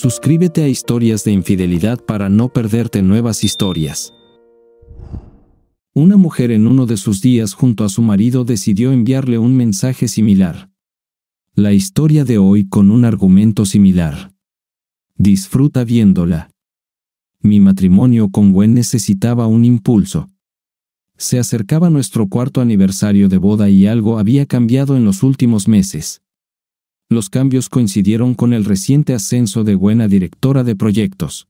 Suscríbete a Historias de Infidelidad para no perderte nuevas historias. Una mujer en uno de sus días junto a su marido decidió enviarle un mensaje similar. La historia de hoy con un argumento similar. Disfruta viéndola. Mi matrimonio con Gwen necesitaba un impulso. Se acercaba nuestro cuarto aniversario de boda y algo había cambiado en los últimos meses los cambios coincidieron con el reciente ascenso de buena directora de proyectos.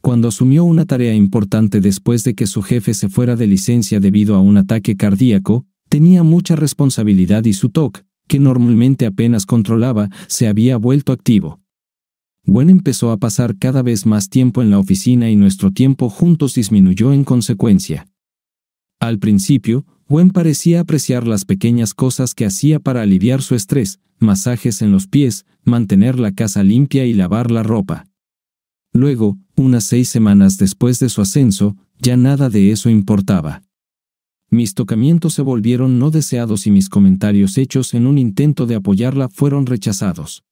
Cuando asumió una tarea importante después de que su jefe se fuera de licencia debido a un ataque cardíaco, tenía mucha responsabilidad y su TOC, que normalmente apenas controlaba, se había vuelto activo. Gwen empezó a pasar cada vez más tiempo en la oficina y nuestro tiempo juntos disminuyó en consecuencia. Al principio, Gwen parecía apreciar las pequeñas cosas que hacía para aliviar su estrés, masajes en los pies, mantener la casa limpia y lavar la ropa. Luego, unas seis semanas después de su ascenso, ya nada de eso importaba. Mis tocamientos se volvieron no deseados y mis comentarios hechos en un intento de apoyarla fueron rechazados.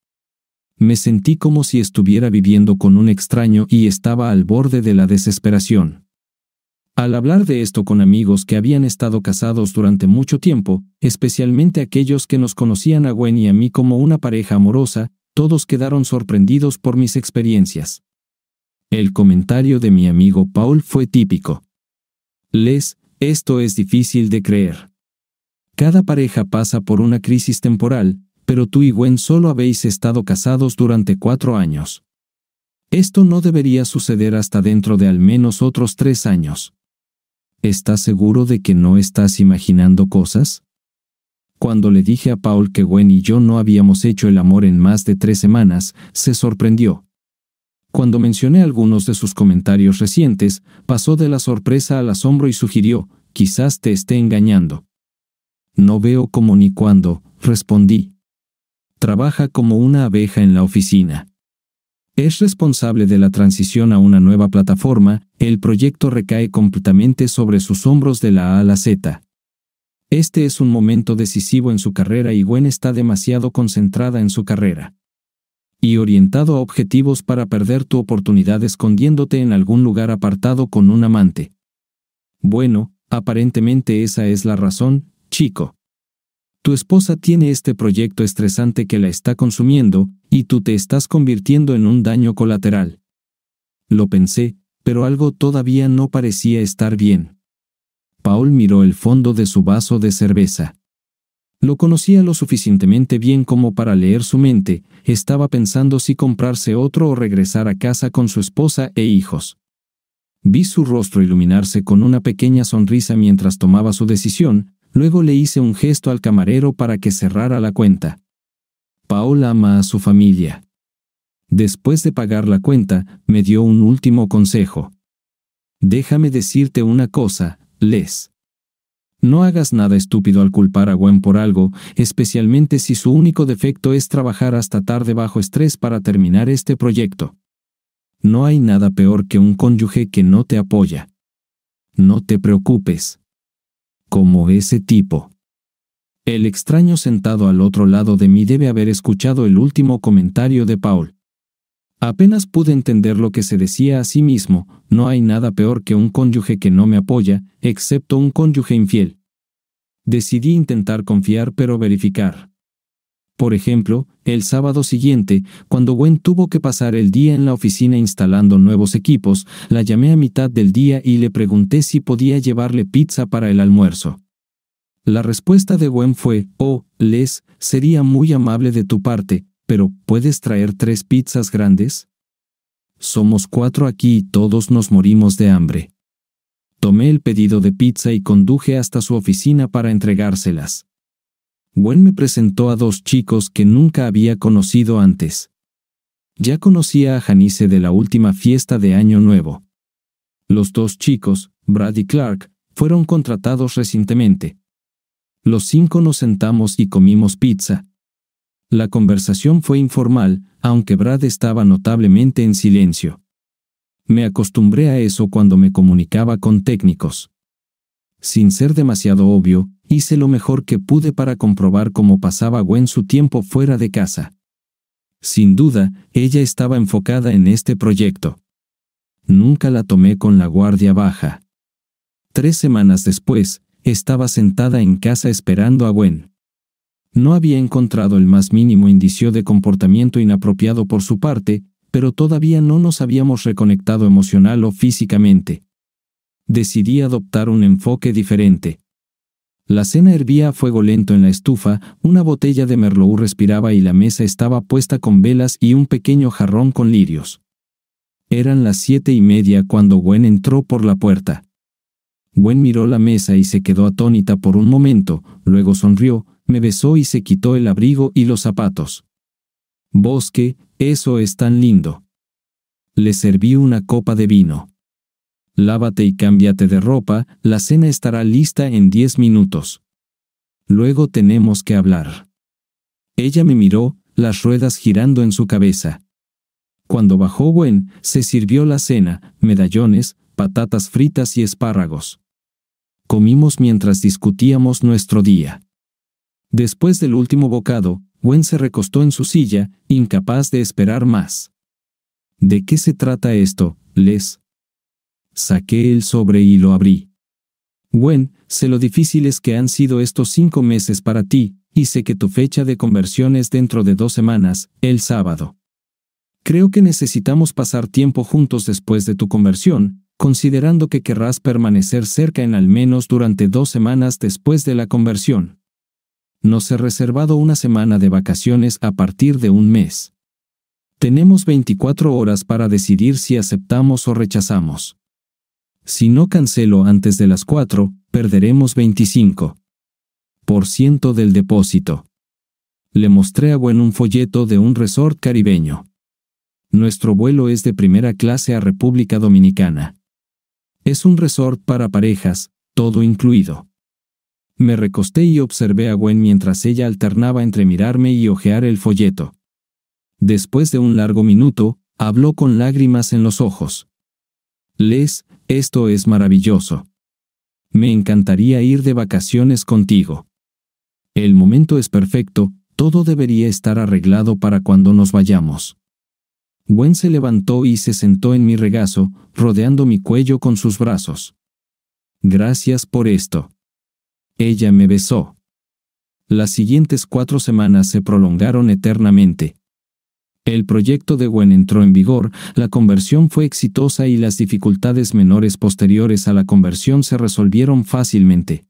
Me sentí como si estuviera viviendo con un extraño y estaba al borde de la desesperación. Al hablar de esto con amigos que habían estado casados durante mucho tiempo, especialmente aquellos que nos conocían a Gwen y a mí como una pareja amorosa, todos quedaron sorprendidos por mis experiencias. El comentario de mi amigo Paul fue típico. Les, esto es difícil de creer. Cada pareja pasa por una crisis temporal, pero tú y Gwen solo habéis estado casados durante cuatro años. Esto no debería suceder hasta dentro de al menos otros tres años. ¿estás seguro de que no estás imaginando cosas? Cuando le dije a Paul que Gwen y yo no habíamos hecho el amor en más de tres semanas, se sorprendió. Cuando mencioné algunos de sus comentarios recientes, pasó de la sorpresa al asombro y sugirió, quizás te esté engañando. No veo cómo ni cuándo, respondí. Trabaja como una abeja en la oficina es responsable de la transición a una nueva plataforma, el proyecto recae completamente sobre sus hombros de la A a la Z. Este es un momento decisivo en su carrera y Gwen está demasiado concentrada en su carrera. Y orientado a objetivos para perder tu oportunidad escondiéndote en algún lugar apartado con un amante. Bueno, aparentemente esa es la razón, chico. Tu esposa tiene este proyecto estresante que la está consumiendo, y tú te estás convirtiendo en un daño colateral. Lo pensé, pero algo todavía no parecía estar bien. Paul miró el fondo de su vaso de cerveza. Lo conocía lo suficientemente bien como para leer su mente, estaba pensando si comprarse otro o regresar a casa con su esposa e hijos. Vi su rostro iluminarse con una pequeña sonrisa mientras tomaba su decisión, luego le hice un gesto al camarero para que cerrara la cuenta. Paul ama a su familia. Después de pagar la cuenta, me dio un último consejo. Déjame decirte una cosa, Les. No hagas nada estúpido al culpar a Gwen por algo, especialmente si su único defecto es trabajar hasta tarde bajo estrés para terminar este proyecto. No hay nada peor que un cónyuge que no te apoya. No te preocupes. Como ese tipo. El extraño sentado al otro lado de mí debe haber escuchado el último comentario de Paul. Apenas pude entender lo que se decía a sí mismo, no hay nada peor que un cónyuge que no me apoya, excepto un cónyuge infiel. Decidí intentar confiar pero verificar. Por ejemplo, el sábado siguiente, cuando Gwen tuvo que pasar el día en la oficina instalando nuevos equipos, la llamé a mitad del día y le pregunté si podía llevarle pizza para el almuerzo. La respuesta de Gwen fue, oh, Les, sería muy amable de tu parte, pero ¿puedes traer tres pizzas grandes? Somos cuatro aquí y todos nos morimos de hambre. Tomé el pedido de pizza y conduje hasta su oficina para entregárselas. Gwen me presentó a dos chicos que nunca había conocido antes. Ya conocía a Janice de la última fiesta de Año Nuevo. Los dos chicos, Brad y Clark, fueron contratados recientemente, los cinco nos sentamos y comimos pizza. La conversación fue informal, aunque Brad estaba notablemente en silencio. Me acostumbré a eso cuando me comunicaba con técnicos. Sin ser demasiado obvio, hice lo mejor que pude para comprobar cómo pasaba Gwen su tiempo fuera de casa. Sin duda, ella estaba enfocada en este proyecto. Nunca la tomé con la guardia baja. Tres semanas después, estaba sentada en casa esperando a Gwen. No había encontrado el más mínimo indicio de comportamiento inapropiado por su parte, pero todavía no nos habíamos reconectado emocional o físicamente. Decidí adoptar un enfoque diferente. La cena hervía a fuego lento en la estufa, una botella de merlot respiraba y la mesa estaba puesta con velas y un pequeño jarrón con lirios. Eran las siete y media cuando Gwen entró por la puerta. Gwen miró la mesa y se quedó atónita por un momento, luego sonrió, me besó y se quitó el abrigo y los zapatos. Bosque, eso es tan lindo. Le serví una copa de vino. Lávate y cámbiate de ropa, la cena estará lista en diez minutos. Luego tenemos que hablar. Ella me miró, las ruedas girando en su cabeza. Cuando bajó Gwen, se sirvió la cena, medallones, patatas fritas y espárragos comimos mientras discutíamos nuestro día. Después del último bocado, Gwen se recostó en su silla, incapaz de esperar más. ¿De qué se trata esto, Les? Saqué el sobre y lo abrí. Gwen, sé lo difíciles que han sido estos cinco meses para ti, y sé que tu fecha de conversión es dentro de dos semanas, el sábado. Creo que necesitamos pasar tiempo juntos después de tu conversión, considerando que querrás permanecer cerca en al menos durante dos semanas después de la conversión. Nos he reservado una semana de vacaciones a partir de un mes. Tenemos 24 horas para decidir si aceptamos o rechazamos. Si no cancelo antes de las 4, perderemos 25% por ciento del depósito. Le mostré a en un folleto de un resort caribeño. Nuestro vuelo es de primera clase a República Dominicana. Es un resort para parejas, todo incluido. Me recosté y observé a Gwen mientras ella alternaba entre mirarme y hojear el folleto. Después de un largo minuto, habló con lágrimas en los ojos. Les, esto es maravilloso. Me encantaría ir de vacaciones contigo. El momento es perfecto, todo debería estar arreglado para cuando nos vayamos. Gwen se levantó y se sentó en mi regazo, rodeando mi cuello con sus brazos. Gracias por esto. Ella me besó. Las siguientes cuatro semanas se prolongaron eternamente. El proyecto de Gwen entró en vigor, la conversión fue exitosa y las dificultades menores posteriores a la conversión se resolvieron fácilmente.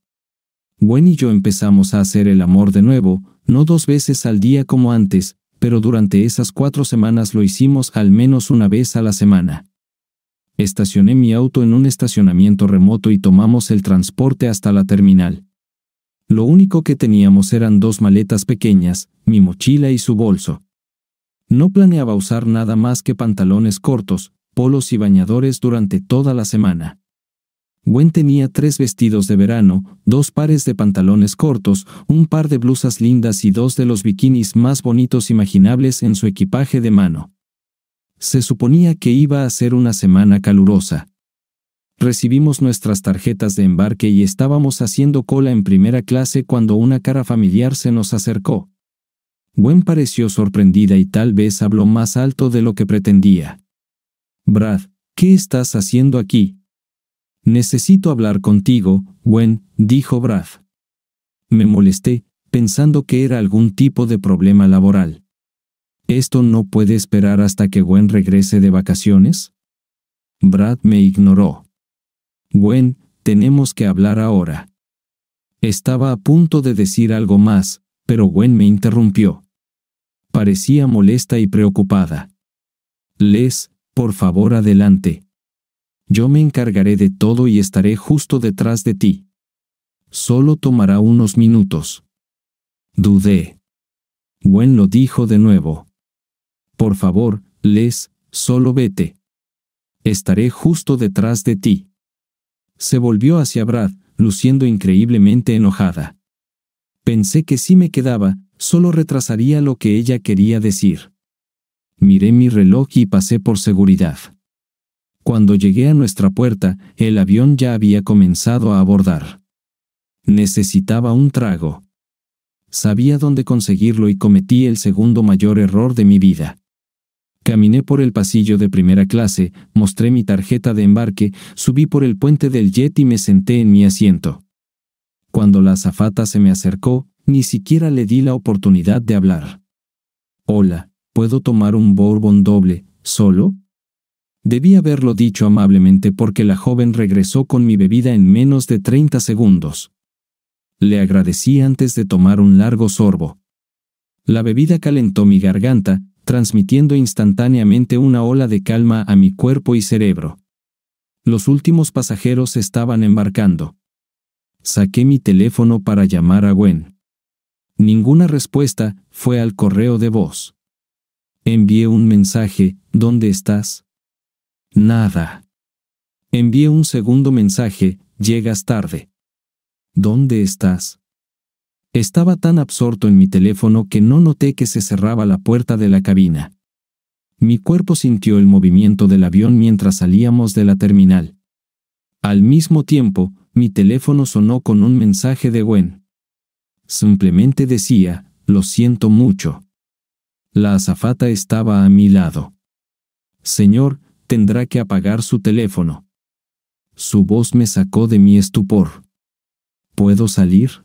Gwen y yo empezamos a hacer el amor de nuevo, no dos veces al día como antes, pero durante esas cuatro semanas lo hicimos al menos una vez a la semana. Estacioné mi auto en un estacionamiento remoto y tomamos el transporte hasta la terminal. Lo único que teníamos eran dos maletas pequeñas, mi mochila y su bolso. No planeaba usar nada más que pantalones cortos, polos y bañadores durante toda la semana. Gwen tenía tres vestidos de verano, dos pares de pantalones cortos, un par de blusas lindas y dos de los bikinis más bonitos imaginables en su equipaje de mano. Se suponía que iba a ser una semana calurosa. Recibimos nuestras tarjetas de embarque y estábamos haciendo cola en primera clase cuando una cara familiar se nos acercó. Gwen pareció sorprendida y tal vez habló más alto de lo que pretendía. Brad, ¿qué estás haciendo aquí? Necesito hablar contigo, Gwen, dijo Brad. Me molesté, pensando que era algún tipo de problema laboral. ¿Esto no puede esperar hasta que Gwen regrese de vacaciones? Brad me ignoró. Gwen, tenemos que hablar ahora. Estaba a punto de decir algo más, pero Gwen me interrumpió. Parecía molesta y preocupada. Les, por favor, adelante. Yo me encargaré de todo y estaré justo detrás de ti. Solo tomará unos minutos. Dudé. Gwen lo dijo de nuevo. Por favor, Les, solo vete. Estaré justo detrás de ti. Se volvió hacia Brad, luciendo increíblemente enojada. Pensé que si me quedaba, solo retrasaría lo que ella quería decir. Miré mi reloj y pasé por seguridad. Cuando llegué a nuestra puerta, el avión ya había comenzado a abordar. Necesitaba un trago. Sabía dónde conseguirlo y cometí el segundo mayor error de mi vida. Caminé por el pasillo de primera clase, mostré mi tarjeta de embarque, subí por el puente del jet y me senté en mi asiento. Cuando la azafata se me acercó, ni siquiera le di la oportunidad de hablar. Hola, ¿puedo tomar un bourbon doble, solo? Debí haberlo dicho amablemente porque la joven regresó con mi bebida en menos de 30 segundos. Le agradecí antes de tomar un largo sorbo. La bebida calentó mi garganta, transmitiendo instantáneamente una ola de calma a mi cuerpo y cerebro. Los últimos pasajeros estaban embarcando. Saqué mi teléfono para llamar a Gwen. Ninguna respuesta fue al correo de voz. Envié un mensaje, ¿dónde estás? Nada. Envié un segundo mensaje, llegas tarde. ¿Dónde estás? Estaba tan absorto en mi teléfono que no noté que se cerraba la puerta de la cabina. Mi cuerpo sintió el movimiento del avión mientras salíamos de la terminal. Al mismo tiempo, mi teléfono sonó con un mensaje de Gwen. Simplemente decía, lo siento mucho. La azafata estaba a mi lado. Señor, tendrá que apagar su teléfono. Su voz me sacó de mi estupor. ¿Puedo salir?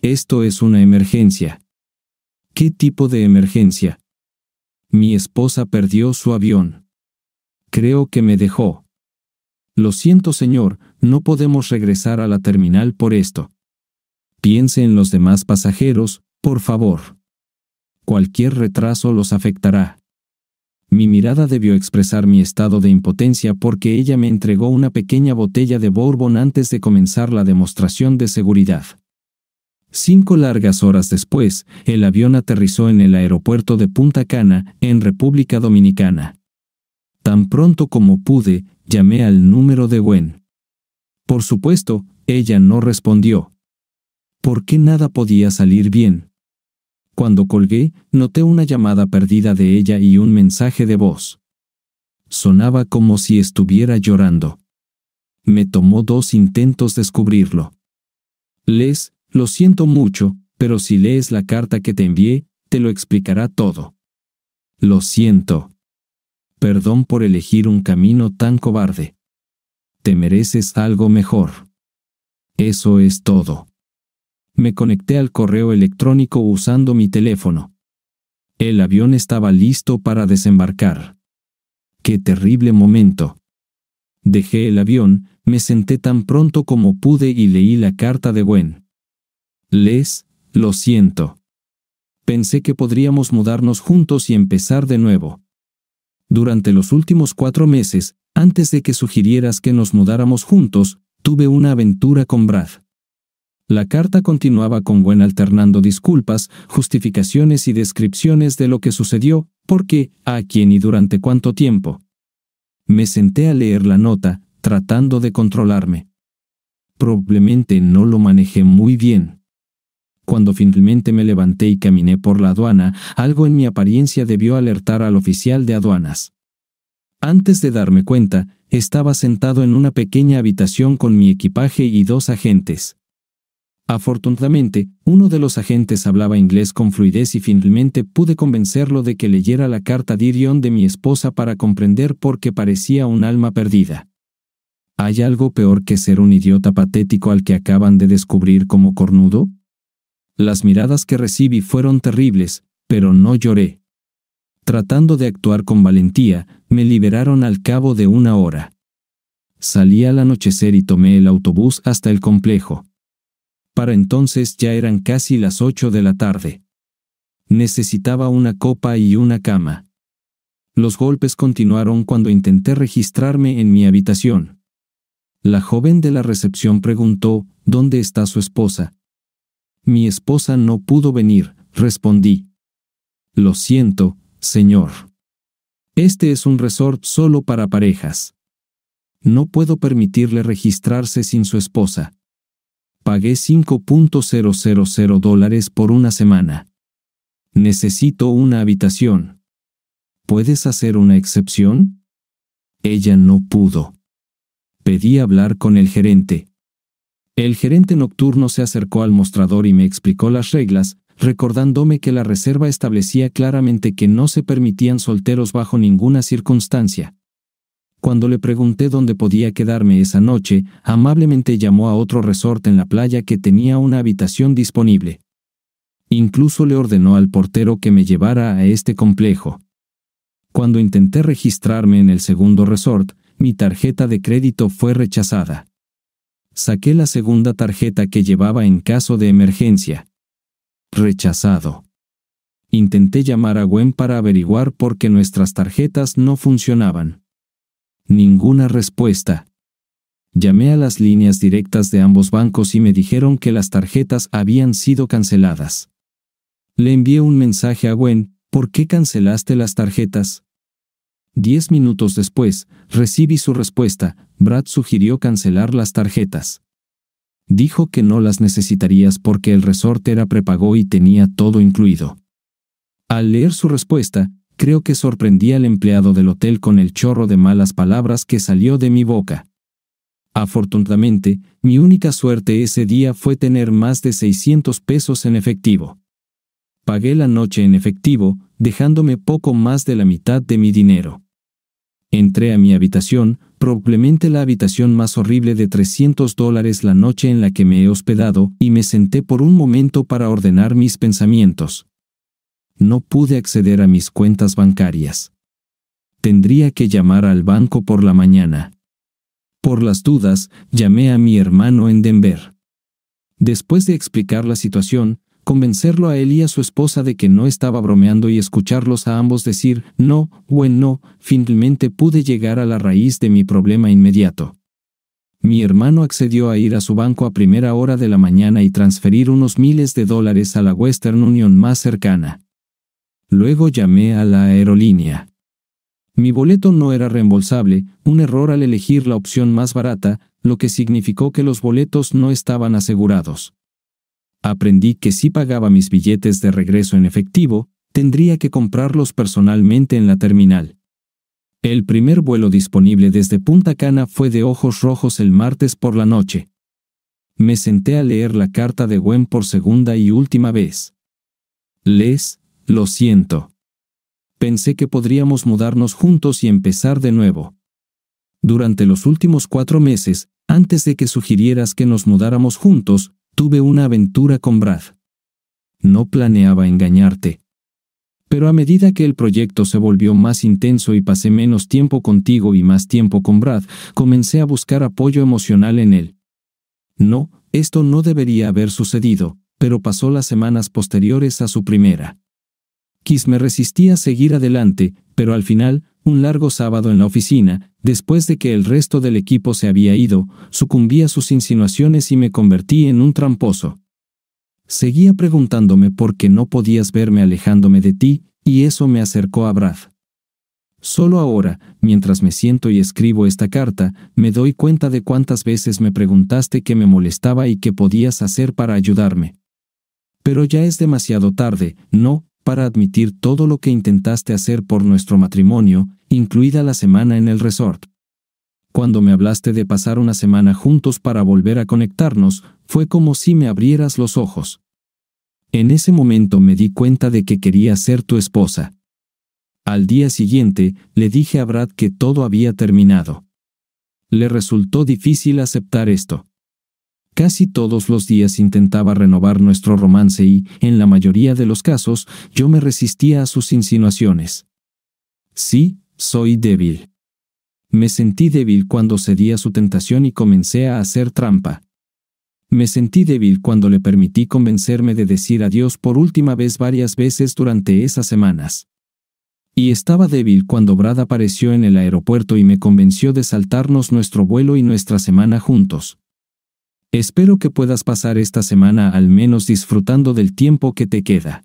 Esto es una emergencia. ¿Qué tipo de emergencia? Mi esposa perdió su avión. Creo que me dejó. Lo siento, señor, no podemos regresar a la terminal por esto. Piense en los demás pasajeros, por favor. Cualquier retraso los afectará. Mi mirada debió expresar mi estado de impotencia porque ella me entregó una pequeña botella de Bourbon antes de comenzar la demostración de seguridad. Cinco largas horas después, el avión aterrizó en el aeropuerto de Punta Cana, en República Dominicana. Tan pronto como pude, llamé al número de Gwen. Por supuesto, ella no respondió. ¿Por qué nada podía salir bien? Cuando colgué, noté una llamada perdida de ella y un mensaje de voz. Sonaba como si estuviera llorando. Me tomó dos intentos descubrirlo. Les, lo siento mucho, pero si lees la carta que te envié, te lo explicará todo. Lo siento. Perdón por elegir un camino tan cobarde. Te mereces algo mejor. Eso es todo. Me conecté al correo electrónico usando mi teléfono. El avión estaba listo para desembarcar. ¡Qué terrible momento! Dejé el avión, me senté tan pronto como pude y leí la carta de Gwen. Les, lo siento. Pensé que podríamos mudarnos juntos y empezar de nuevo. Durante los últimos cuatro meses, antes de que sugirieras que nos mudáramos juntos, tuve una aventura con Brad. La carta continuaba con buen alternando disculpas, justificaciones y descripciones de lo que sucedió, por qué, a quién y durante cuánto tiempo. Me senté a leer la nota, tratando de controlarme. Probablemente no lo manejé muy bien. Cuando finalmente me levanté y caminé por la aduana, algo en mi apariencia debió alertar al oficial de aduanas. Antes de darme cuenta, estaba sentado en una pequeña habitación con mi equipaje y dos agentes. Afortunadamente, uno de los agentes hablaba inglés con fluidez y finalmente pude convencerlo de que leyera la carta de irión de mi esposa para comprender por qué parecía un alma perdida. ¿Hay algo peor que ser un idiota patético al que acaban de descubrir como cornudo? Las miradas que recibí fueron terribles, pero no lloré. Tratando de actuar con valentía, me liberaron al cabo de una hora. Salí al anochecer y tomé el autobús hasta el complejo. Para entonces ya eran casi las ocho de la tarde. Necesitaba una copa y una cama. Los golpes continuaron cuando intenté registrarme en mi habitación. La joven de la recepción preguntó, ¿dónde está su esposa? Mi esposa no pudo venir, respondí. Lo siento, señor. Este es un resort solo para parejas. No puedo permitirle registrarse sin su esposa. Pagué 5.000 dólares por una semana. Necesito una habitación. ¿Puedes hacer una excepción? Ella no pudo. Pedí hablar con el gerente. El gerente nocturno se acercó al mostrador y me explicó las reglas, recordándome que la reserva establecía claramente que no se permitían solteros bajo ninguna circunstancia. Cuando le pregunté dónde podía quedarme esa noche, amablemente llamó a otro resort en la playa que tenía una habitación disponible. Incluso le ordenó al portero que me llevara a este complejo. Cuando intenté registrarme en el segundo resort, mi tarjeta de crédito fue rechazada. Saqué la segunda tarjeta que llevaba en caso de emergencia. Rechazado. Intenté llamar a Gwen para averiguar por qué nuestras tarjetas no funcionaban. Ninguna respuesta. Llamé a las líneas directas de ambos bancos y me dijeron que las tarjetas habían sido canceladas. Le envié un mensaje a Gwen, ¿por qué cancelaste las tarjetas? Diez minutos después, recibí su respuesta, Brad sugirió cancelar las tarjetas. Dijo que no las necesitarías porque el resorte era prepago y tenía todo incluido. Al leer su respuesta, Creo que sorprendí al empleado del hotel con el chorro de malas palabras que salió de mi boca. Afortunadamente, mi única suerte ese día fue tener más de 600 pesos en efectivo. Pagué la noche en efectivo, dejándome poco más de la mitad de mi dinero. Entré a mi habitación, probablemente la habitación más horrible de 300 dólares la noche en la que me he hospedado, y me senté por un momento para ordenar mis pensamientos. No pude acceder a mis cuentas bancarias. Tendría que llamar al banco por la mañana. Por las dudas, llamé a mi hermano en Denver. Después de explicar la situación, convencerlo a él y a su esposa de que no estaba bromeando y escucharlos a ambos decir no, bueno, no, finalmente pude llegar a la raíz de mi problema inmediato. Mi hermano accedió a ir a su banco a primera hora de la mañana y transferir unos miles de dólares a la Western Union más cercana. Luego llamé a la aerolínea. Mi boleto no era reembolsable, un error al elegir la opción más barata, lo que significó que los boletos no estaban asegurados. Aprendí que si pagaba mis billetes de regreso en efectivo, tendría que comprarlos personalmente en la terminal. El primer vuelo disponible desde Punta Cana fue de Ojos Rojos el martes por la noche. Me senté a leer la carta de Gwen por segunda y última vez. Les, lo siento. Pensé que podríamos mudarnos juntos y empezar de nuevo. Durante los últimos cuatro meses, antes de que sugirieras que nos mudáramos juntos, tuve una aventura con Brad. No planeaba engañarte. Pero a medida que el proyecto se volvió más intenso y pasé menos tiempo contigo y más tiempo con Brad, comencé a buscar apoyo emocional en él. No, esto no debería haber sucedido, pero pasó las semanas posteriores a su primera. Kiss me resistía a seguir adelante, pero al final, un largo sábado en la oficina, después de que el resto del equipo se había ido, sucumbí a sus insinuaciones y me convertí en un tramposo. Seguía preguntándome por qué no podías verme alejándome de ti, y eso me acercó a Brad. Solo ahora, mientras me siento y escribo esta carta, me doy cuenta de cuántas veces me preguntaste qué me molestaba y qué podías hacer para ayudarme. Pero ya es demasiado tarde, ¿no? para admitir todo lo que intentaste hacer por nuestro matrimonio, incluida la semana en el resort. Cuando me hablaste de pasar una semana juntos para volver a conectarnos, fue como si me abrieras los ojos. En ese momento me di cuenta de que quería ser tu esposa. Al día siguiente, le dije a Brad que todo había terminado. Le resultó difícil aceptar esto. Casi todos los días intentaba renovar nuestro romance y, en la mayoría de los casos, yo me resistía a sus insinuaciones. Sí, soy débil. Me sentí débil cuando cedí a su tentación y comencé a hacer trampa. Me sentí débil cuando le permití convencerme de decir adiós por última vez varias veces durante esas semanas. Y estaba débil cuando Brad apareció en el aeropuerto y me convenció de saltarnos nuestro vuelo y nuestra semana juntos. Espero que puedas pasar esta semana al menos disfrutando del tiempo que te queda.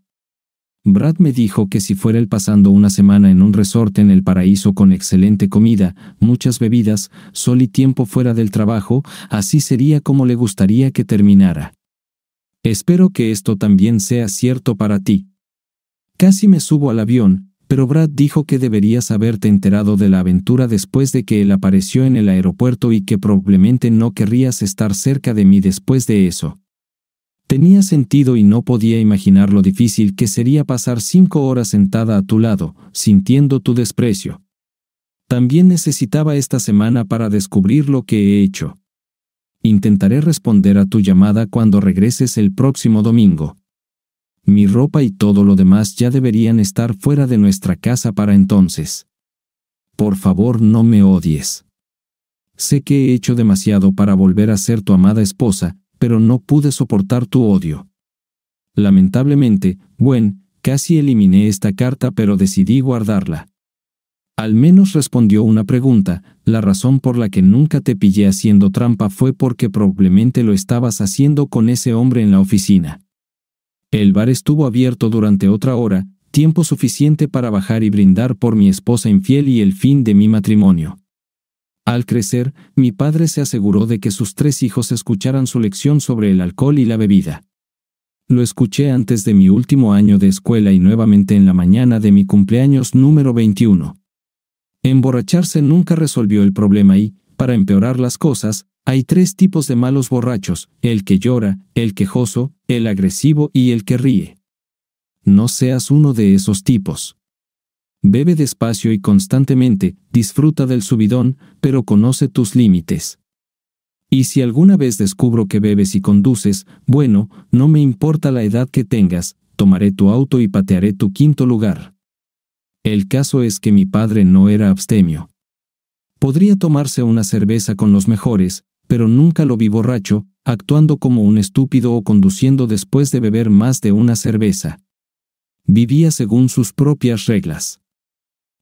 Brad me dijo que si fuera él pasando una semana en un resorte en el paraíso con excelente comida, muchas bebidas, sol y tiempo fuera del trabajo, así sería como le gustaría que terminara. Espero que esto también sea cierto para ti. Casi me subo al avión, pero Brad dijo que deberías haberte enterado de la aventura después de que él apareció en el aeropuerto y que probablemente no querrías estar cerca de mí después de eso. Tenía sentido y no podía imaginar lo difícil que sería pasar cinco horas sentada a tu lado, sintiendo tu desprecio. También necesitaba esta semana para descubrir lo que he hecho. Intentaré responder a tu llamada cuando regreses el próximo domingo mi ropa y todo lo demás ya deberían estar fuera de nuestra casa para entonces. Por favor, no me odies. Sé que he hecho demasiado para volver a ser tu amada esposa, pero no pude soportar tu odio. Lamentablemente, Gwen, casi eliminé esta carta pero decidí guardarla. Al menos respondió una pregunta, la razón por la que nunca te pillé haciendo trampa fue porque probablemente lo estabas haciendo con ese hombre en la oficina. El bar estuvo abierto durante otra hora, tiempo suficiente para bajar y brindar por mi esposa infiel y el fin de mi matrimonio. Al crecer, mi padre se aseguró de que sus tres hijos escucharan su lección sobre el alcohol y la bebida. Lo escuché antes de mi último año de escuela y nuevamente en la mañana de mi cumpleaños número 21. Emborracharse nunca resolvió el problema y, para empeorar las cosas, hay tres tipos de malos borrachos, el que llora, el quejoso, el agresivo y el que ríe. No seas uno de esos tipos. Bebe despacio y constantemente, disfruta del subidón, pero conoce tus límites. Y si alguna vez descubro que bebes y conduces, bueno, no me importa la edad que tengas, tomaré tu auto y patearé tu quinto lugar. El caso es que mi padre no era abstemio. Podría tomarse una cerveza con los mejores, pero nunca lo vi borracho, actuando como un estúpido o conduciendo después de beber más de una cerveza. Vivía según sus propias reglas.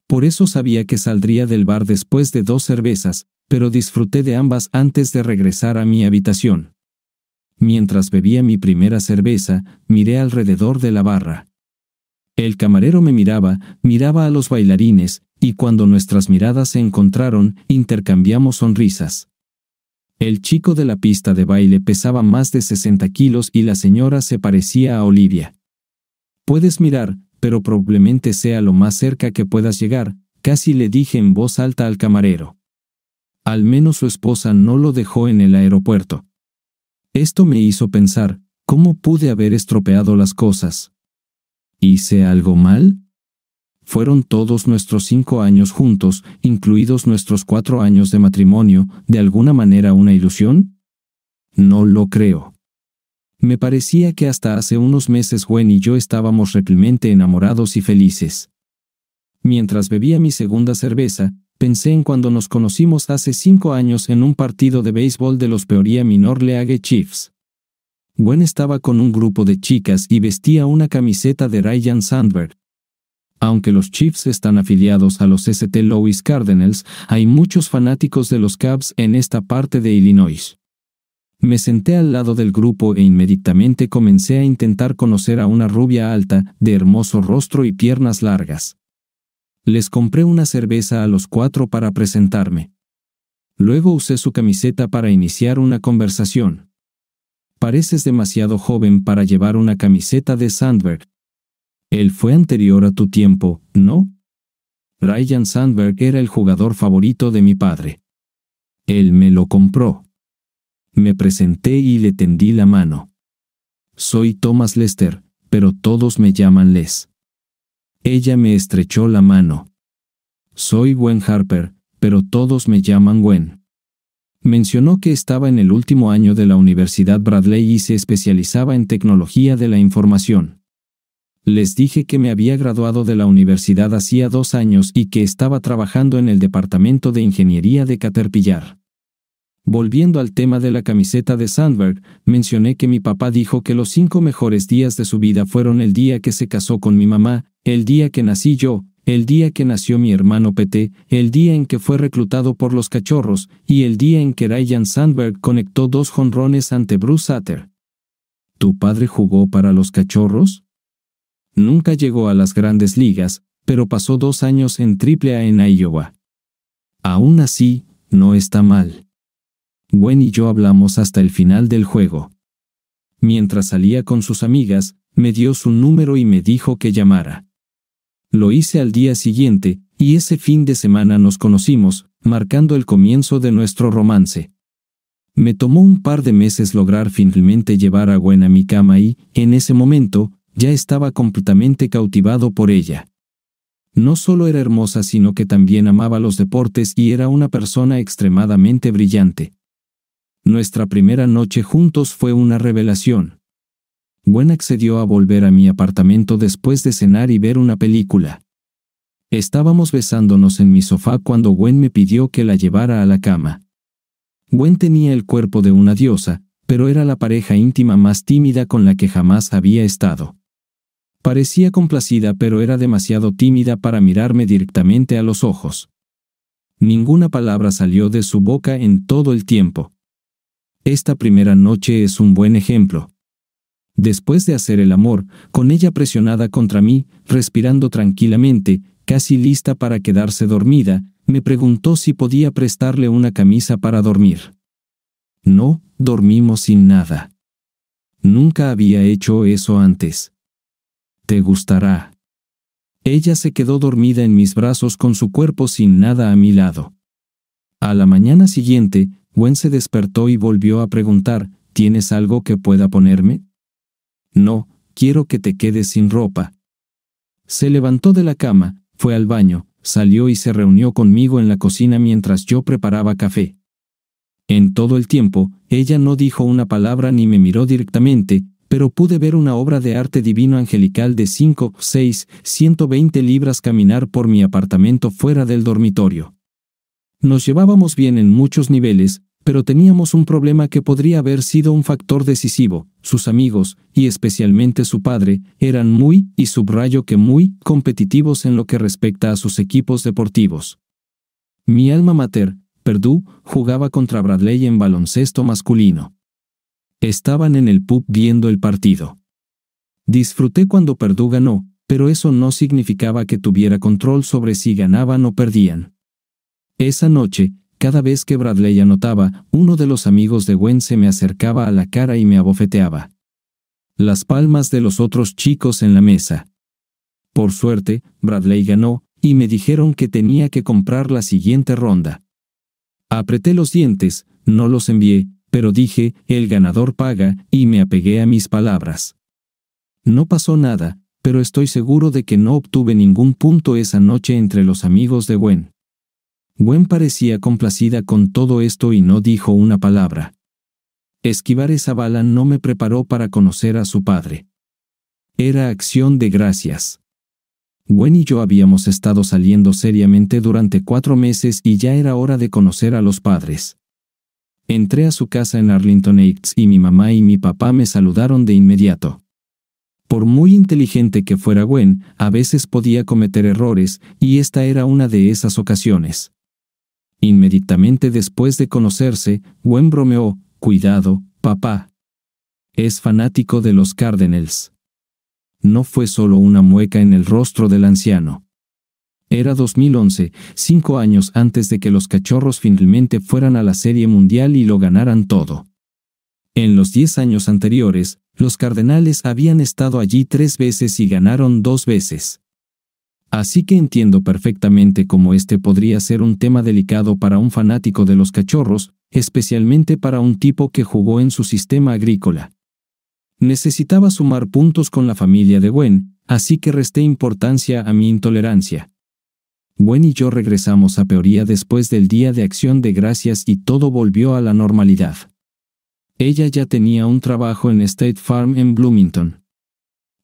Por eso sabía que saldría del bar después de dos cervezas, pero disfruté de ambas antes de regresar a mi habitación. Mientras bebía mi primera cerveza, miré alrededor de la barra. El camarero me miraba, miraba a los bailarines, y cuando nuestras miradas se encontraron, intercambiamos sonrisas. El chico de la pista de baile pesaba más de 60 kilos y la señora se parecía a Olivia. Puedes mirar, pero probablemente sea lo más cerca que puedas llegar, casi le dije en voz alta al camarero. Al menos su esposa no lo dejó en el aeropuerto. Esto me hizo pensar, ¿cómo pude haber estropeado las cosas? ¿Hice algo mal? fueron todos nuestros cinco años juntos, incluidos nuestros cuatro años de matrimonio, de alguna manera una ilusión? No lo creo. Me parecía que hasta hace unos meses Gwen y yo estábamos realmente enamorados y felices. Mientras bebía mi segunda cerveza, pensé en cuando nos conocimos hace cinco años en un partido de béisbol de los Peoria Minor League Chiefs. Gwen estaba con un grupo de chicas y vestía una camiseta de Ryan Sandberg, aunque los Chiefs están afiliados a los St. Louis Cardinals, hay muchos fanáticos de los Cubs en esta parte de Illinois. Me senté al lado del grupo e inmediatamente comencé a intentar conocer a una rubia alta, de hermoso rostro y piernas largas. Les compré una cerveza a los cuatro para presentarme. Luego usé su camiseta para iniciar una conversación. Pareces demasiado joven para llevar una camiseta de Sandberg, él fue anterior a tu tiempo, ¿no? Ryan Sandberg era el jugador favorito de mi padre. Él me lo compró. Me presenté y le tendí la mano. Soy Thomas Lester, pero todos me llaman Les. Ella me estrechó la mano. Soy Gwen Harper, pero todos me llaman Gwen. Mencionó que estaba en el último año de la Universidad Bradley y se especializaba en tecnología de la información. Les dije que me había graduado de la universidad hacía dos años y que estaba trabajando en el departamento de ingeniería de Caterpillar. Volviendo al tema de la camiseta de Sandberg, mencioné que mi papá dijo que los cinco mejores días de su vida fueron el día que se casó con mi mamá, el día que nací yo, el día que nació mi hermano PT, el día en que fue reclutado por los cachorros, y el día en que Ryan Sandberg conectó dos jonrones ante Bruce Sutter. ¿Tu padre jugó para los cachorros? Nunca llegó a las grandes ligas, pero pasó dos años en AAA en Iowa. Aún así, no está mal. Gwen y yo hablamos hasta el final del juego. Mientras salía con sus amigas, me dio su número y me dijo que llamara. Lo hice al día siguiente, y ese fin de semana nos conocimos, marcando el comienzo de nuestro romance. Me tomó un par de meses lograr finalmente llevar a Gwen a mi cama y, en ese momento, ya estaba completamente cautivado por ella. No solo era hermosa, sino que también amaba los deportes y era una persona extremadamente brillante. Nuestra primera noche juntos fue una revelación. Gwen accedió a volver a mi apartamento después de cenar y ver una película. Estábamos besándonos en mi sofá cuando Gwen me pidió que la llevara a la cama. Gwen tenía el cuerpo de una diosa, pero era la pareja íntima más tímida con la que jamás había estado. Parecía complacida pero era demasiado tímida para mirarme directamente a los ojos. Ninguna palabra salió de su boca en todo el tiempo. Esta primera noche es un buen ejemplo. Después de hacer el amor, con ella presionada contra mí, respirando tranquilamente, casi lista para quedarse dormida, me preguntó si podía prestarle una camisa para dormir. No, dormimos sin nada. Nunca había hecho eso antes te gustará. Ella se quedó dormida en mis brazos con su cuerpo sin nada a mi lado. A la mañana siguiente, Gwen se despertó y volvió a preguntar, ¿tienes algo que pueda ponerme? No, quiero que te quedes sin ropa. Se levantó de la cama, fue al baño, salió y se reunió conmigo en la cocina mientras yo preparaba café. En todo el tiempo, ella no dijo una palabra ni me miró directamente, pero pude ver una obra de arte divino angelical de 5, 6, 120 libras caminar por mi apartamento fuera del dormitorio. Nos llevábamos bien en muchos niveles, pero teníamos un problema que podría haber sido un factor decisivo. Sus amigos, y especialmente su padre, eran muy, y subrayo que muy, competitivos en lo que respecta a sus equipos deportivos. Mi alma mater, Perdú, jugaba contra Bradley en baloncesto masculino. Estaban en el pub viendo el partido. Disfruté cuando Perdú ganó, pero eso no significaba que tuviera control sobre si ganaban o perdían. Esa noche, cada vez que Bradley anotaba, uno de los amigos de Gwen se me acercaba a la cara y me abofeteaba. Las palmas de los otros chicos en la mesa. Por suerte, Bradley ganó, y me dijeron que tenía que comprar la siguiente ronda. Apreté los dientes, no los envié, pero dije, el ganador paga, y me apegué a mis palabras. No pasó nada, pero estoy seguro de que no obtuve ningún punto esa noche entre los amigos de Gwen. Gwen parecía complacida con todo esto y no dijo una palabra. Esquivar esa bala no me preparó para conocer a su padre. Era acción de gracias. Gwen y yo habíamos estado saliendo seriamente durante cuatro meses y ya era hora de conocer a los padres. Entré a su casa en Arlington Heights y mi mamá y mi papá me saludaron de inmediato. Por muy inteligente que fuera Gwen, a veces podía cometer errores, y esta era una de esas ocasiones. Inmediatamente después de conocerse, Gwen bromeó, Cuidado, papá. Es fanático de los Cardinals. No fue solo una mueca en el rostro del anciano. Era 2011, cinco años antes de que los cachorros finalmente fueran a la Serie Mundial y lo ganaran todo. En los diez años anteriores, los Cardenales habían estado allí tres veces y ganaron dos veces. Así que entiendo perfectamente cómo este podría ser un tema delicado para un fanático de los cachorros, especialmente para un tipo que jugó en su sistema agrícola. Necesitaba sumar puntos con la familia de Gwen, así que resté importancia a mi intolerancia. Gwen y yo regresamos a Peoría después del Día de Acción de Gracias y todo volvió a la normalidad. Ella ya tenía un trabajo en State Farm en Bloomington.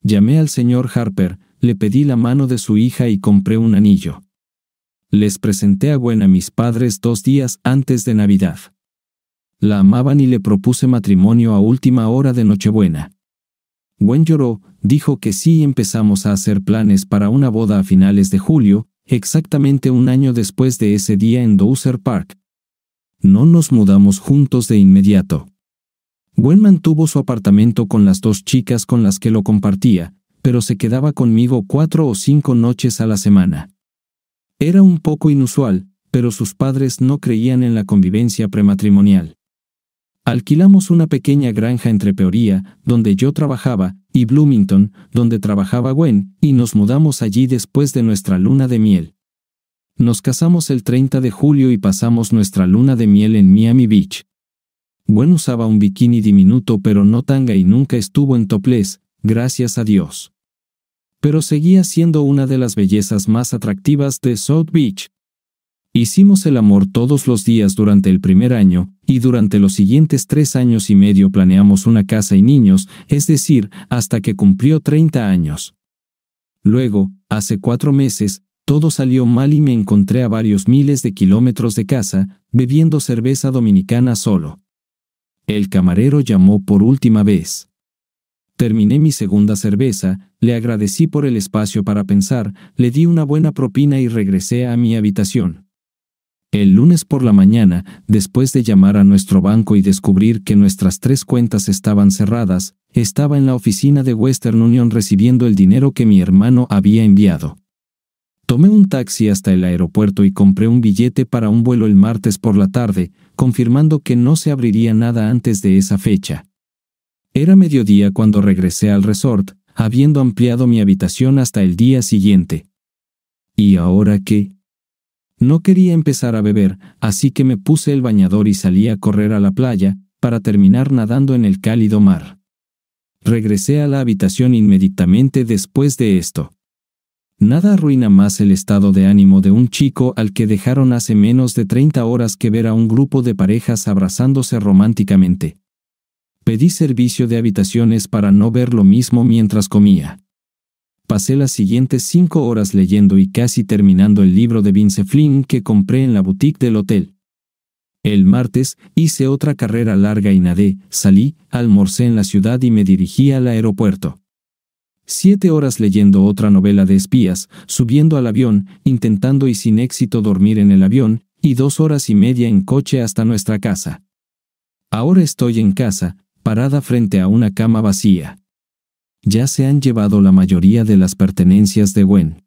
Llamé al señor Harper, le pedí la mano de su hija y compré un anillo. Les presenté a Gwen a mis padres dos días antes de Navidad. La amaban y le propuse matrimonio a última hora de Nochebuena. Gwen lloró, dijo que sí y empezamos a hacer planes para una boda a finales de julio, exactamente un año después de ese día en Dowser Park. No nos mudamos juntos de inmediato. Gwen mantuvo su apartamento con las dos chicas con las que lo compartía, pero se quedaba conmigo cuatro o cinco noches a la semana. Era un poco inusual, pero sus padres no creían en la convivencia prematrimonial. Alquilamos una pequeña granja entre Peoría, donde yo trabajaba, y Bloomington, donde trabajaba Gwen, y nos mudamos allí después de nuestra luna de miel. Nos casamos el 30 de julio y pasamos nuestra luna de miel en Miami Beach. Gwen usaba un bikini diminuto pero no tanga y nunca estuvo en topless, gracias a Dios. Pero seguía siendo una de las bellezas más atractivas de South Beach. Hicimos el amor todos los días durante el primer año, y durante los siguientes tres años y medio planeamos una casa y niños, es decir, hasta que cumplió 30 años. Luego, hace cuatro meses, todo salió mal y me encontré a varios miles de kilómetros de casa, bebiendo cerveza dominicana solo. El camarero llamó por última vez. Terminé mi segunda cerveza, le agradecí por el espacio para pensar, le di una buena propina y regresé a mi habitación. El lunes por la mañana, después de llamar a nuestro banco y descubrir que nuestras tres cuentas estaban cerradas, estaba en la oficina de Western Union recibiendo el dinero que mi hermano había enviado. Tomé un taxi hasta el aeropuerto y compré un billete para un vuelo el martes por la tarde, confirmando que no se abriría nada antes de esa fecha. Era mediodía cuando regresé al resort, habiendo ampliado mi habitación hasta el día siguiente. ¿Y ahora qué? No quería empezar a beber, así que me puse el bañador y salí a correr a la playa, para terminar nadando en el cálido mar. Regresé a la habitación inmediatamente después de esto. Nada arruina más el estado de ánimo de un chico al que dejaron hace menos de 30 horas que ver a un grupo de parejas abrazándose románticamente. Pedí servicio de habitaciones para no ver lo mismo mientras comía pasé las siguientes cinco horas leyendo y casi terminando el libro de Vince Flynn que compré en la boutique del hotel. El martes hice otra carrera larga y nadé, salí, almorcé en la ciudad y me dirigí al aeropuerto. Siete horas leyendo otra novela de espías, subiendo al avión, intentando y sin éxito dormir en el avión, y dos horas y media en coche hasta nuestra casa. Ahora estoy en casa, parada frente a una cama vacía. Ya se han llevado la mayoría de las pertenencias de Gwen.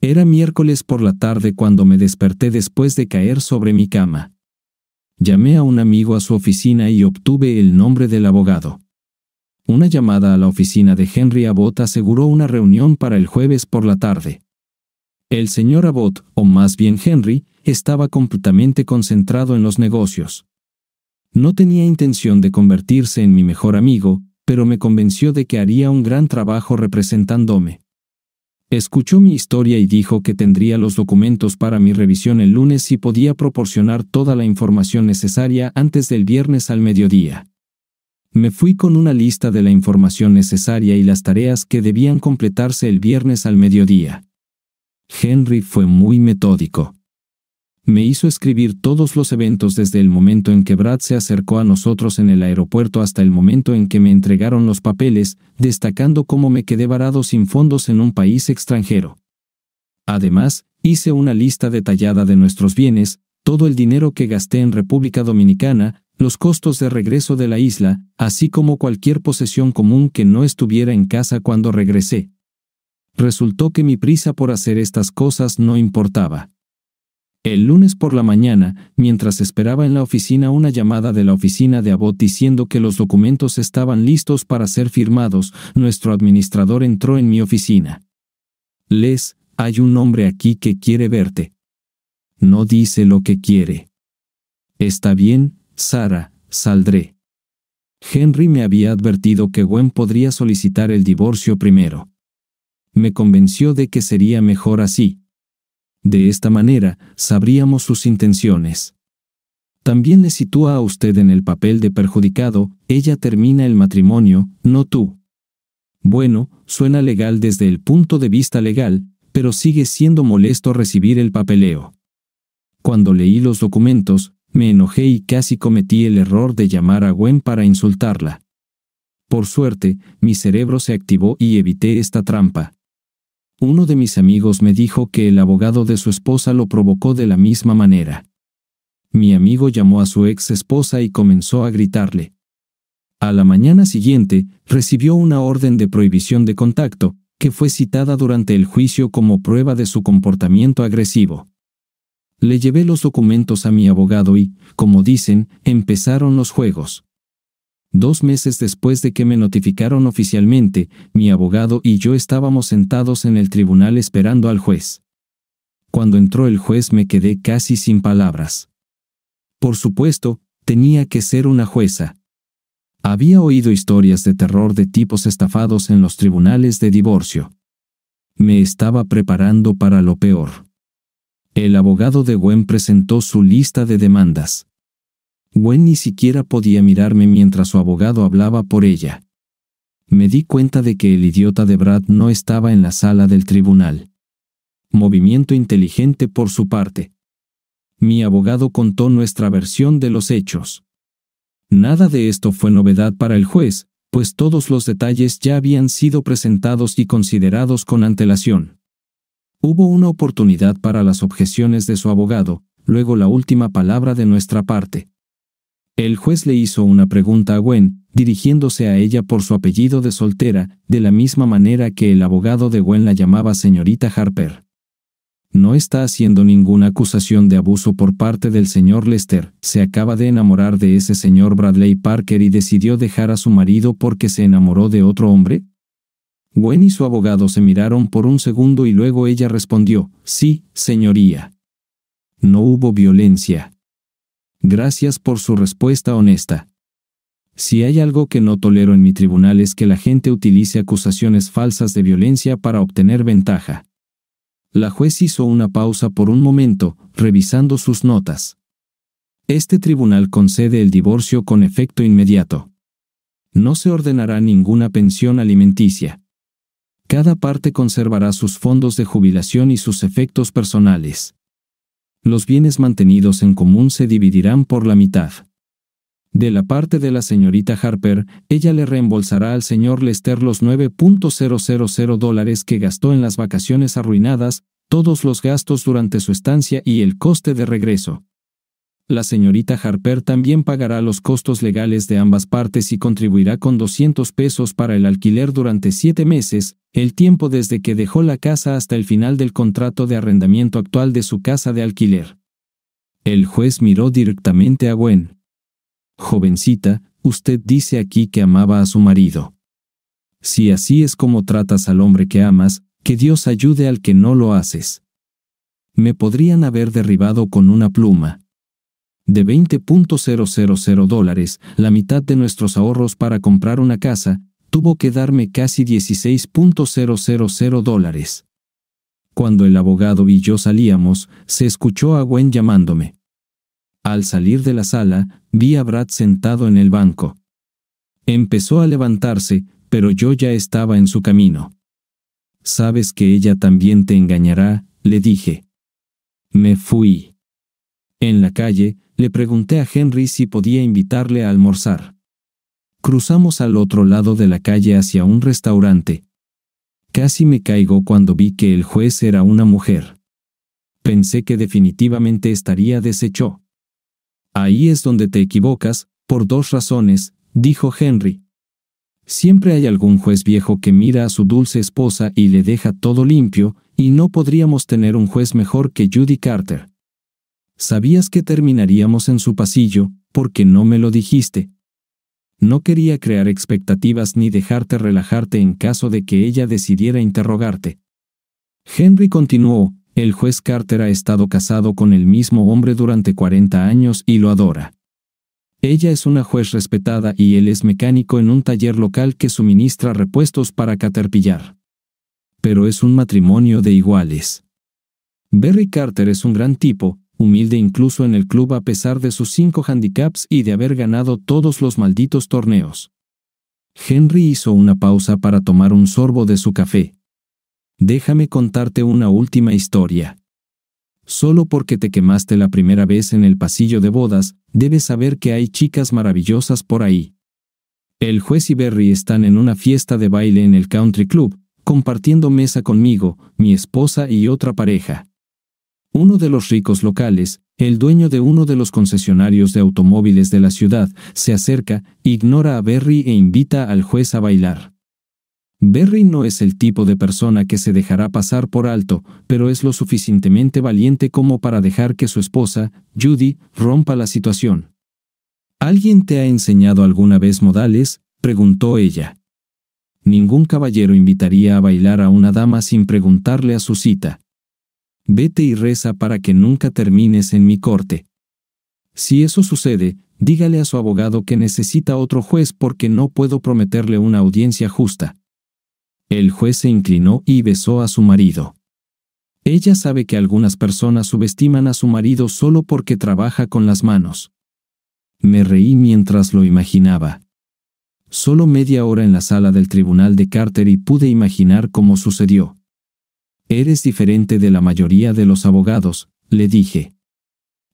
Era miércoles por la tarde cuando me desperté después de caer sobre mi cama. Llamé a un amigo a su oficina y obtuve el nombre del abogado. Una llamada a la oficina de Henry Abbott aseguró una reunión para el jueves por la tarde. El señor Abbott, o más bien Henry, estaba completamente concentrado en los negocios. No tenía intención de convertirse en mi mejor amigo, pero me convenció de que haría un gran trabajo representándome. Escuchó mi historia y dijo que tendría los documentos para mi revisión el lunes y podía proporcionar toda la información necesaria antes del viernes al mediodía. Me fui con una lista de la información necesaria y las tareas que debían completarse el viernes al mediodía. Henry fue muy metódico. Me hizo escribir todos los eventos desde el momento en que Brad se acercó a nosotros en el aeropuerto hasta el momento en que me entregaron los papeles, destacando cómo me quedé varado sin fondos en un país extranjero. Además, hice una lista detallada de nuestros bienes, todo el dinero que gasté en República Dominicana, los costos de regreso de la isla, así como cualquier posesión común que no estuviera en casa cuando regresé. Resultó que mi prisa por hacer estas cosas no importaba. El lunes por la mañana, mientras esperaba en la oficina una llamada de la oficina de Abbott diciendo que los documentos estaban listos para ser firmados, nuestro administrador entró en mi oficina. Les, hay un hombre aquí que quiere verte. No dice lo que quiere. Está bien, Sara, saldré. Henry me había advertido que Gwen podría solicitar el divorcio primero. Me convenció de que sería mejor así. De esta manera, sabríamos sus intenciones. También le sitúa a usted en el papel de perjudicado, ella termina el matrimonio, no tú. Bueno, suena legal desde el punto de vista legal, pero sigue siendo molesto recibir el papeleo. Cuando leí los documentos, me enojé y casi cometí el error de llamar a Gwen para insultarla. Por suerte, mi cerebro se activó y evité esta trampa. Uno de mis amigos me dijo que el abogado de su esposa lo provocó de la misma manera. Mi amigo llamó a su ex esposa y comenzó a gritarle. A la mañana siguiente, recibió una orden de prohibición de contacto, que fue citada durante el juicio como prueba de su comportamiento agresivo. Le llevé los documentos a mi abogado y, como dicen, empezaron los juegos. Dos meses después de que me notificaron oficialmente, mi abogado y yo estábamos sentados en el tribunal esperando al juez. Cuando entró el juez me quedé casi sin palabras. Por supuesto, tenía que ser una jueza. Había oído historias de terror de tipos estafados en los tribunales de divorcio. Me estaba preparando para lo peor. El abogado de Gwen presentó su lista de demandas. Gwen ni siquiera podía mirarme mientras su abogado hablaba por ella. Me di cuenta de que el idiota de Brad no estaba en la sala del tribunal. Movimiento inteligente por su parte. Mi abogado contó nuestra versión de los hechos. Nada de esto fue novedad para el juez, pues todos los detalles ya habían sido presentados y considerados con antelación. Hubo una oportunidad para las objeciones de su abogado, luego la última palabra de nuestra parte. El juez le hizo una pregunta a Gwen, dirigiéndose a ella por su apellido de soltera, de la misma manera que el abogado de Gwen la llamaba señorita Harper. No está haciendo ninguna acusación de abuso por parte del señor Lester, se acaba de enamorar de ese señor Bradley Parker y decidió dejar a su marido porque se enamoró de otro hombre. Gwen y su abogado se miraron por un segundo y luego ella respondió, sí, señoría. No hubo violencia. Gracias por su respuesta honesta. Si hay algo que no tolero en mi tribunal es que la gente utilice acusaciones falsas de violencia para obtener ventaja. La juez hizo una pausa por un momento, revisando sus notas. Este tribunal concede el divorcio con efecto inmediato. No se ordenará ninguna pensión alimenticia. Cada parte conservará sus fondos de jubilación y sus efectos personales los bienes mantenidos en común se dividirán por la mitad. De la parte de la señorita Harper, ella le reembolsará al señor Lester los 9.000 dólares que gastó en las vacaciones arruinadas, todos los gastos durante su estancia y el coste de regreso. La señorita Harper también pagará los costos legales de ambas partes y contribuirá con 200 pesos para el alquiler durante siete meses, el tiempo desde que dejó la casa hasta el final del contrato de arrendamiento actual de su casa de alquiler. El juez miró directamente a Gwen. Jovencita, usted dice aquí que amaba a su marido. Si así es como tratas al hombre que amas, que Dios ayude al que no lo haces. Me podrían haber derribado con una pluma, de 20.000 dólares, la mitad de nuestros ahorros para comprar una casa, tuvo que darme casi 16.000 dólares. Cuando el abogado y yo salíamos, se escuchó a Gwen llamándome. Al salir de la sala, vi a Brad sentado en el banco. Empezó a levantarse, pero yo ya estaba en su camino. Sabes que ella también te engañará, le dije. Me fui. En la calle, le pregunté a Henry si podía invitarle a almorzar. Cruzamos al otro lado de la calle hacia un restaurante. Casi me caigo cuando vi que el juez era una mujer. Pensé que definitivamente estaría deshecho. Ahí es donde te equivocas, por dos razones, dijo Henry. Siempre hay algún juez viejo que mira a su dulce esposa y le deja todo limpio, y no podríamos tener un juez mejor que Judy Carter. Sabías que terminaríamos en su pasillo, porque no me lo dijiste. No quería crear expectativas ni dejarte relajarte en caso de que ella decidiera interrogarte. Henry continuó, el juez Carter ha estado casado con el mismo hombre durante 40 años y lo adora. Ella es una juez respetada y él es mecánico en un taller local que suministra repuestos para Caterpillar. Pero es un matrimonio de iguales. Berry Carter es un gran tipo, humilde incluso en el club a pesar de sus cinco handicaps y de haber ganado todos los malditos torneos. Henry hizo una pausa para tomar un sorbo de su café. Déjame contarte una última historia. Solo porque te quemaste la primera vez en el pasillo de bodas, debes saber que hay chicas maravillosas por ahí. El juez y Berry están en una fiesta de baile en el Country Club, compartiendo mesa conmigo, mi esposa y otra pareja. Uno de los ricos locales, el dueño de uno de los concesionarios de automóviles de la ciudad, se acerca, ignora a Berry e invita al juez a bailar. Berry no es el tipo de persona que se dejará pasar por alto, pero es lo suficientemente valiente como para dejar que su esposa, Judy, rompa la situación. ¿Alguien te ha enseñado alguna vez modales? preguntó ella. Ningún caballero invitaría a bailar a una dama sin preguntarle a su cita vete y reza para que nunca termines en mi corte. Si eso sucede, dígale a su abogado que necesita otro juez porque no puedo prometerle una audiencia justa. El juez se inclinó y besó a su marido. Ella sabe que algunas personas subestiman a su marido solo porque trabaja con las manos. Me reí mientras lo imaginaba. Solo media hora en la sala del tribunal de Carter y pude imaginar cómo sucedió. Eres diferente de la mayoría de los abogados, le dije.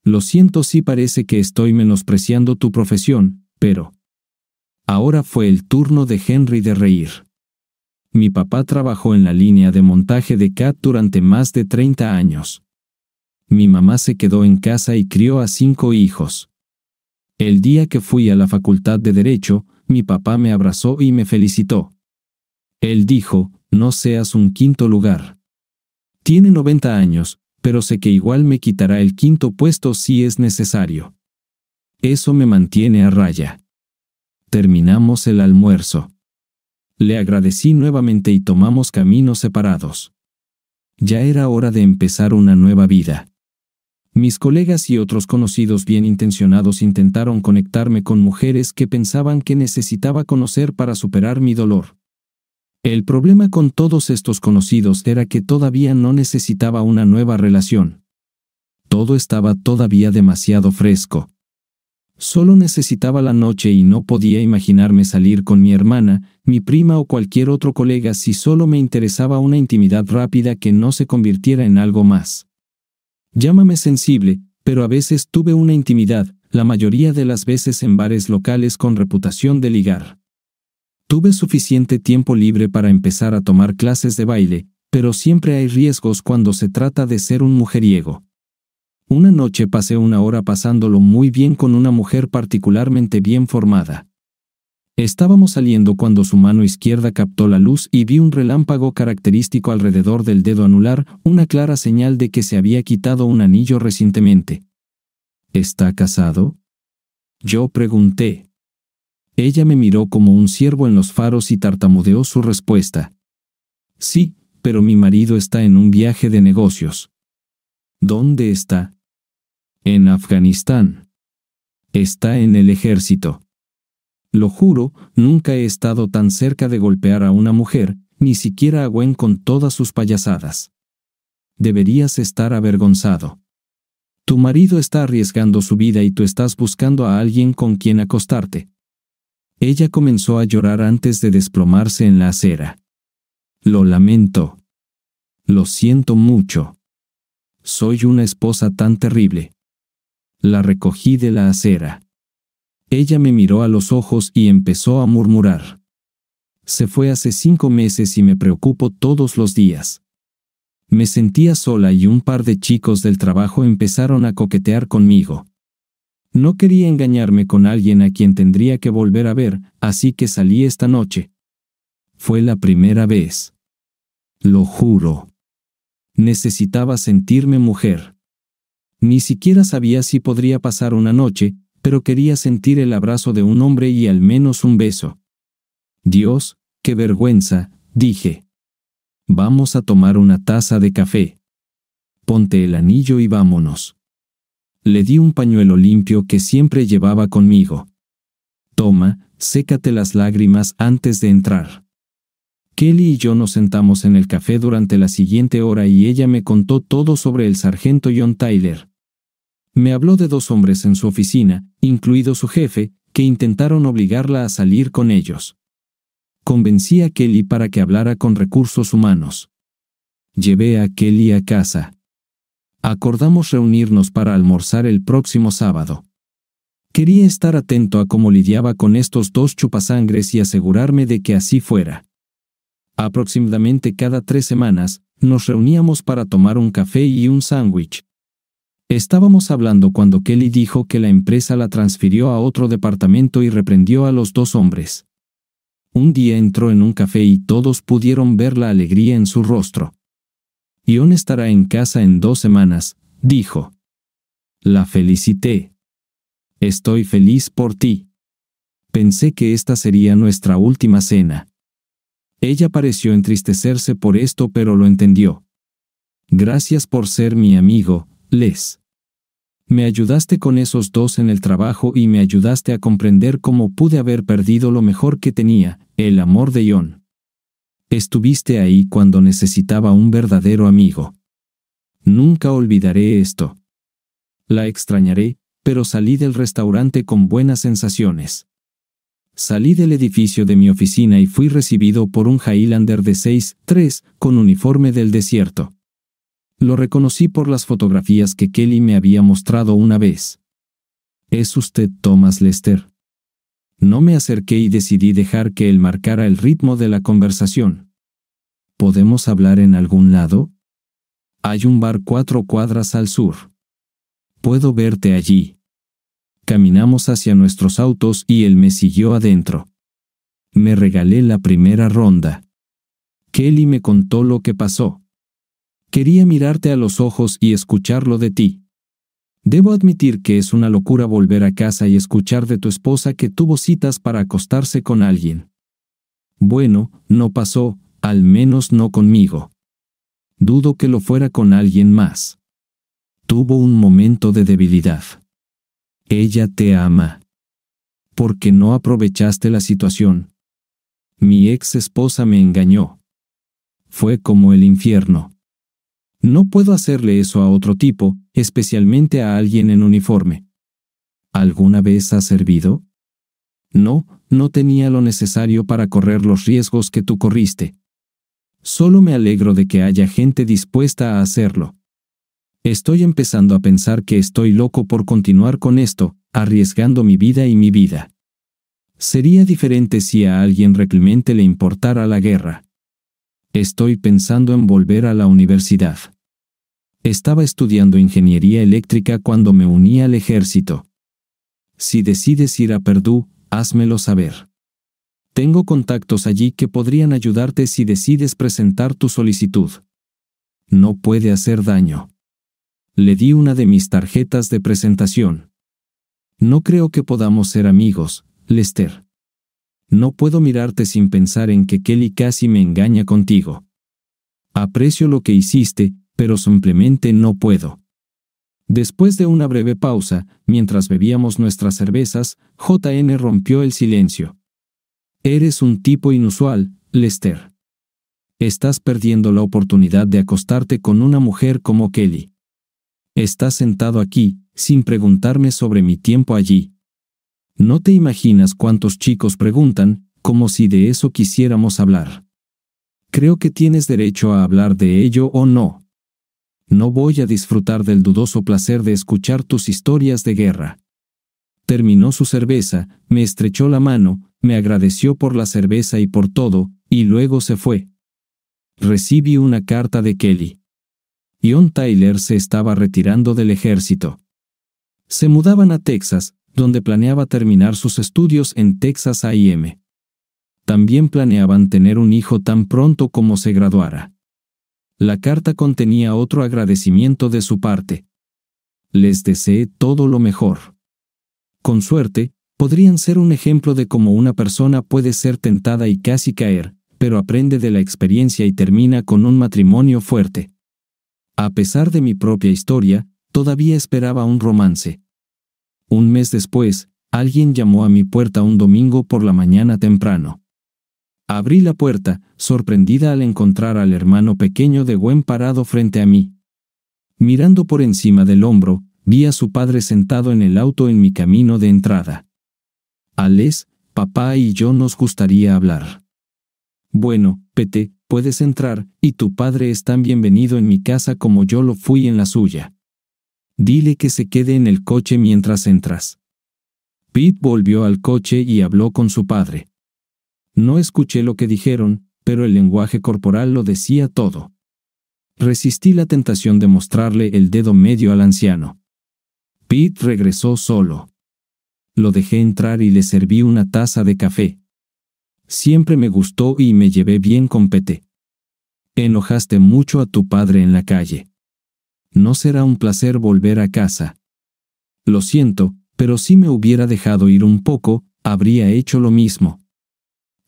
Lo siento si sí parece que estoy menospreciando tu profesión, pero... Ahora fue el turno de Henry de reír. Mi papá trabajó en la línea de montaje de Cat durante más de 30 años. Mi mamá se quedó en casa y crió a cinco hijos. El día que fui a la facultad de Derecho, mi papá me abrazó y me felicitó. Él dijo, no seas un quinto lugar. Tiene 90 años, pero sé que igual me quitará el quinto puesto si es necesario. Eso me mantiene a raya. Terminamos el almuerzo. Le agradecí nuevamente y tomamos caminos separados. Ya era hora de empezar una nueva vida. Mis colegas y otros conocidos bien intencionados intentaron conectarme con mujeres que pensaban que necesitaba conocer para superar mi dolor, el problema con todos estos conocidos era que todavía no necesitaba una nueva relación. Todo estaba todavía demasiado fresco. Solo necesitaba la noche y no podía imaginarme salir con mi hermana, mi prima o cualquier otro colega si solo me interesaba una intimidad rápida que no se convirtiera en algo más. Llámame sensible, pero a veces tuve una intimidad, la mayoría de las veces en bares locales con reputación de ligar. Tuve suficiente tiempo libre para empezar a tomar clases de baile, pero siempre hay riesgos cuando se trata de ser un mujeriego. Una noche pasé una hora pasándolo muy bien con una mujer particularmente bien formada. Estábamos saliendo cuando su mano izquierda captó la luz y vi un relámpago característico alrededor del dedo anular, una clara señal de que se había quitado un anillo recientemente. ¿Está casado? Yo pregunté. Ella me miró como un ciervo en los faros y tartamudeó su respuesta. Sí, pero mi marido está en un viaje de negocios. ¿Dónde está? En Afganistán. Está en el ejército. Lo juro, nunca he estado tan cerca de golpear a una mujer, ni siquiera a Gwen con todas sus payasadas. Deberías estar avergonzado. Tu marido está arriesgando su vida y tú estás buscando a alguien con quien acostarte. Ella comenzó a llorar antes de desplomarse en la acera. Lo lamento. Lo siento mucho. Soy una esposa tan terrible. La recogí de la acera. Ella me miró a los ojos y empezó a murmurar. Se fue hace cinco meses y me preocupo todos los días. Me sentía sola y un par de chicos del trabajo empezaron a coquetear conmigo. No quería engañarme con alguien a quien tendría que volver a ver, así que salí esta noche. Fue la primera vez. Lo juro. Necesitaba sentirme mujer. Ni siquiera sabía si podría pasar una noche, pero quería sentir el abrazo de un hombre y al menos un beso. Dios, qué vergüenza, dije. Vamos a tomar una taza de café. Ponte el anillo y vámonos le di un pañuelo limpio que siempre llevaba conmigo. Toma, sécate las lágrimas antes de entrar. Kelly y yo nos sentamos en el café durante la siguiente hora y ella me contó todo sobre el sargento John Tyler. Me habló de dos hombres en su oficina, incluido su jefe, que intentaron obligarla a salir con ellos. Convencí a Kelly para que hablara con recursos humanos. Llevé a Kelly a casa acordamos reunirnos para almorzar el próximo sábado. Quería estar atento a cómo lidiaba con estos dos chupasangres y asegurarme de que así fuera. Aproximadamente cada tres semanas, nos reuníamos para tomar un café y un sándwich. Estábamos hablando cuando Kelly dijo que la empresa la transfirió a otro departamento y reprendió a los dos hombres. Un día entró en un café y todos pudieron ver la alegría en su rostro. Ion estará en casa en dos semanas, dijo. La felicité. Estoy feliz por ti. Pensé que esta sería nuestra última cena. Ella pareció entristecerse por esto, pero lo entendió. Gracias por ser mi amigo, Les. Me ayudaste con esos dos en el trabajo y me ayudaste a comprender cómo pude haber perdido lo mejor que tenía, el amor de Ion. Estuviste ahí cuando necesitaba un verdadero amigo. Nunca olvidaré esto. La extrañaré, pero salí del restaurante con buenas sensaciones. Salí del edificio de mi oficina y fui recibido por un Highlander de 6'3 con uniforme del desierto. Lo reconocí por las fotografías que Kelly me había mostrado una vez. ¿Es usted Thomas Lester? No me acerqué y decidí dejar que él marcara el ritmo de la conversación. ¿Podemos hablar en algún lado? Hay un bar cuatro cuadras al sur. Puedo verte allí. Caminamos hacia nuestros autos y él me siguió adentro. Me regalé la primera ronda. Kelly me contó lo que pasó. Quería mirarte a los ojos y escucharlo de ti. Debo admitir que es una locura volver a casa y escuchar de tu esposa que tuvo citas para acostarse con alguien. Bueno, no pasó, al menos no conmigo. Dudo que lo fuera con alguien más. Tuvo un momento de debilidad. Ella te ama. Porque no aprovechaste la situación. Mi ex esposa me engañó. Fue como el infierno. No puedo hacerle eso a otro tipo, especialmente a alguien en uniforme. ¿Alguna vez ha servido? No, no tenía lo necesario para correr los riesgos que tú corriste. Solo me alegro de que haya gente dispuesta a hacerlo. Estoy empezando a pensar que estoy loco por continuar con esto, arriesgando mi vida y mi vida. Sería diferente si a alguien realmente le importara la guerra. Estoy pensando en volver a la universidad. Estaba estudiando ingeniería eléctrica cuando me uní al ejército. Si decides ir a Perdú, házmelo saber. Tengo contactos allí que podrían ayudarte si decides presentar tu solicitud. No puede hacer daño. Le di una de mis tarjetas de presentación. No creo que podamos ser amigos, Lester. No puedo mirarte sin pensar en que Kelly casi me engaña contigo. Aprecio lo que hiciste, pero simplemente no puedo. Después de una breve pausa, mientras bebíamos nuestras cervezas, JN rompió el silencio. Eres un tipo inusual, Lester. Estás perdiendo la oportunidad de acostarte con una mujer como Kelly. Estás sentado aquí, sin preguntarme sobre mi tiempo allí. No te imaginas cuántos chicos preguntan, como si de eso quisiéramos hablar. Creo que tienes derecho a hablar de ello o no. No voy a disfrutar del dudoso placer de escuchar tus historias de guerra. Terminó su cerveza, me estrechó la mano, me agradeció por la cerveza y por todo, y luego se fue. Recibí una carta de Kelly. John Tyler se estaba retirando del ejército. Se mudaban a Texas, donde planeaba terminar sus estudios en Texas AM. También planeaban tener un hijo tan pronto como se graduara. La carta contenía otro agradecimiento de su parte. Les deseé todo lo mejor. Con suerte, podrían ser un ejemplo de cómo una persona puede ser tentada y casi caer, pero aprende de la experiencia y termina con un matrimonio fuerte. A pesar de mi propia historia, todavía esperaba un romance. Un mes después, alguien llamó a mi puerta un domingo por la mañana temprano. Abrí la puerta, sorprendida al encontrar al hermano pequeño de buen parado frente a mí. Mirando por encima del hombro, vi a su padre sentado en el auto en mi camino de entrada. Alex, papá y yo nos gustaría hablar. Bueno, Pete, puedes entrar, y tu padre es tan bienvenido en mi casa como yo lo fui en la suya. Dile que se quede en el coche mientras entras. Pete volvió al coche y habló con su padre. No escuché lo que dijeron, pero el lenguaje corporal lo decía todo. Resistí la tentación de mostrarle el dedo medio al anciano. Pete regresó solo. Lo dejé entrar y le serví una taza de café. Siempre me gustó y me llevé bien con Pete. Enojaste mucho a tu padre en la calle no será un placer volver a casa. Lo siento, pero si me hubiera dejado ir un poco, habría hecho lo mismo.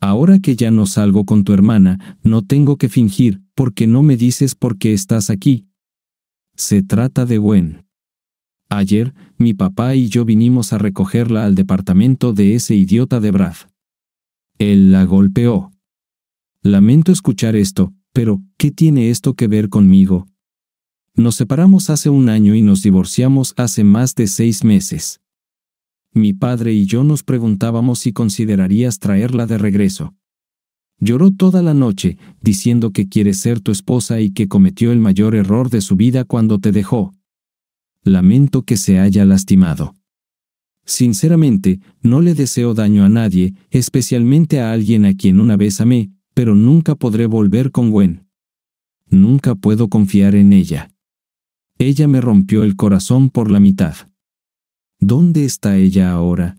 Ahora que ya no salgo con tu hermana, no tengo que fingir, porque no me dices por qué estás aquí. Se trata de Gwen. Ayer, mi papá y yo vinimos a recogerla al departamento de ese idiota de Brad. Él la golpeó. Lamento escuchar esto, pero ¿qué tiene esto que ver conmigo? Nos separamos hace un año y nos divorciamos hace más de seis meses. Mi padre y yo nos preguntábamos si considerarías traerla de regreso. Lloró toda la noche, diciendo que quiere ser tu esposa y que cometió el mayor error de su vida cuando te dejó. Lamento que se haya lastimado. Sinceramente, no le deseo daño a nadie, especialmente a alguien a quien una vez amé, pero nunca podré volver con Gwen. Nunca puedo confiar en ella. Ella me rompió el corazón por la mitad. ¿Dónde está ella ahora?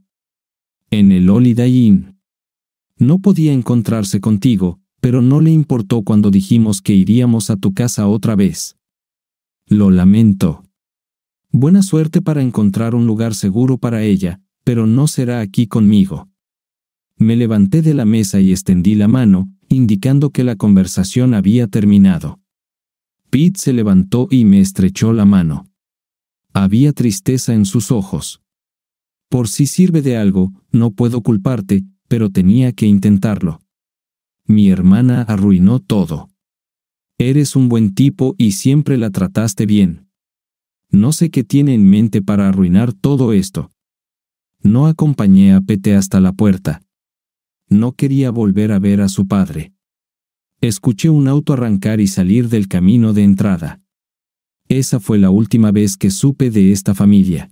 En el Holiday No podía encontrarse contigo, pero no le importó cuando dijimos que iríamos a tu casa otra vez. Lo lamento. Buena suerte para encontrar un lugar seguro para ella, pero no será aquí conmigo. Me levanté de la mesa y extendí la mano, indicando que la conversación había terminado. Pete se levantó y me estrechó la mano. Había tristeza en sus ojos. Por si sirve de algo, no puedo culparte, pero tenía que intentarlo. Mi hermana arruinó todo. Eres un buen tipo y siempre la trataste bien. No sé qué tiene en mente para arruinar todo esto. No acompañé a Pete hasta la puerta. No quería volver a ver a su padre. Escuché un auto arrancar y salir del camino de entrada. Esa fue la última vez que supe de esta familia.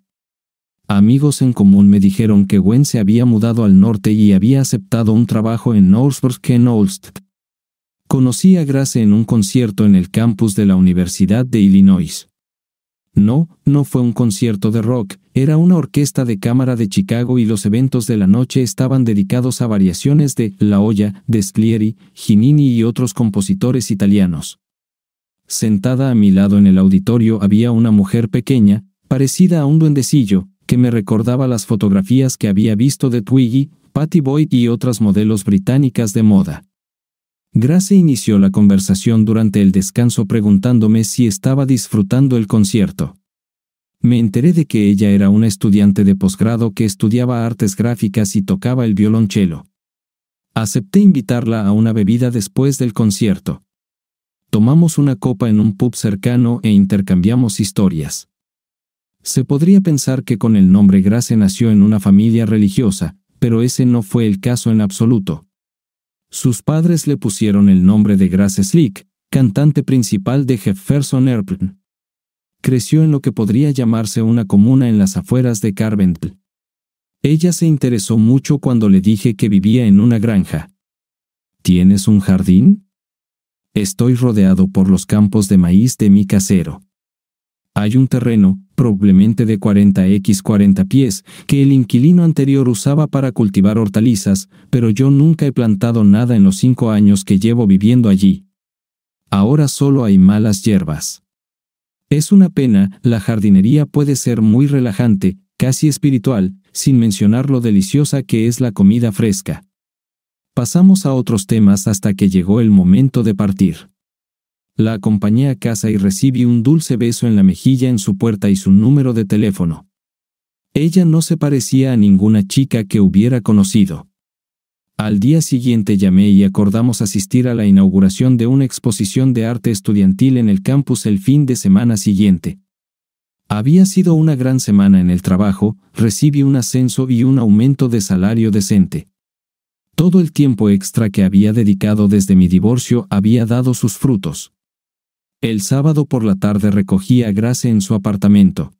Amigos en común me dijeron que Gwen se había mudado al norte y había aceptado un trabajo en Northbrook en Conocí a Grace en un concierto en el campus de la Universidad de Illinois. No, no fue un concierto de rock, era una orquesta de cámara de Chicago y los eventos de la noche estaban dedicados a variaciones de La Olla, Desclieri, Ginini y otros compositores italianos. Sentada a mi lado en el auditorio había una mujer pequeña, parecida a un duendecillo, que me recordaba las fotografías que había visto de Twiggy, Patty Boyd y otras modelos británicas de moda. Grace inició la conversación durante el descanso preguntándome si estaba disfrutando el concierto. Me enteré de que ella era una estudiante de posgrado que estudiaba artes gráficas y tocaba el violonchelo. Acepté invitarla a una bebida después del concierto. Tomamos una copa en un pub cercano e intercambiamos historias. Se podría pensar que con el nombre Grace nació en una familia religiosa, pero ese no fue el caso en absoluto. Sus padres le pusieron el nombre de Grace Slick, cantante principal de Jefferson Airplane creció en lo que podría llamarse una comuna en las afueras de Carbentl. Ella se interesó mucho cuando le dije que vivía en una granja. ¿Tienes un jardín? Estoy rodeado por los campos de maíz de mi casero. Hay un terreno, probablemente de 40x 40 pies, que el inquilino anterior usaba para cultivar hortalizas, pero yo nunca he plantado nada en los cinco años que llevo viviendo allí. Ahora solo hay malas hierbas. Es una pena, la jardinería puede ser muy relajante, casi espiritual, sin mencionar lo deliciosa que es la comida fresca. Pasamos a otros temas hasta que llegó el momento de partir. La acompañé a casa y recibí un dulce beso en la mejilla en su puerta y su número de teléfono. Ella no se parecía a ninguna chica que hubiera conocido. Al día siguiente llamé y acordamos asistir a la inauguración de una exposición de arte estudiantil en el campus el fin de semana siguiente. Había sido una gran semana en el trabajo, recibí un ascenso y un aumento de salario decente. Todo el tiempo extra que había dedicado desde mi divorcio había dado sus frutos. El sábado por la tarde recogí a Grace en su apartamento.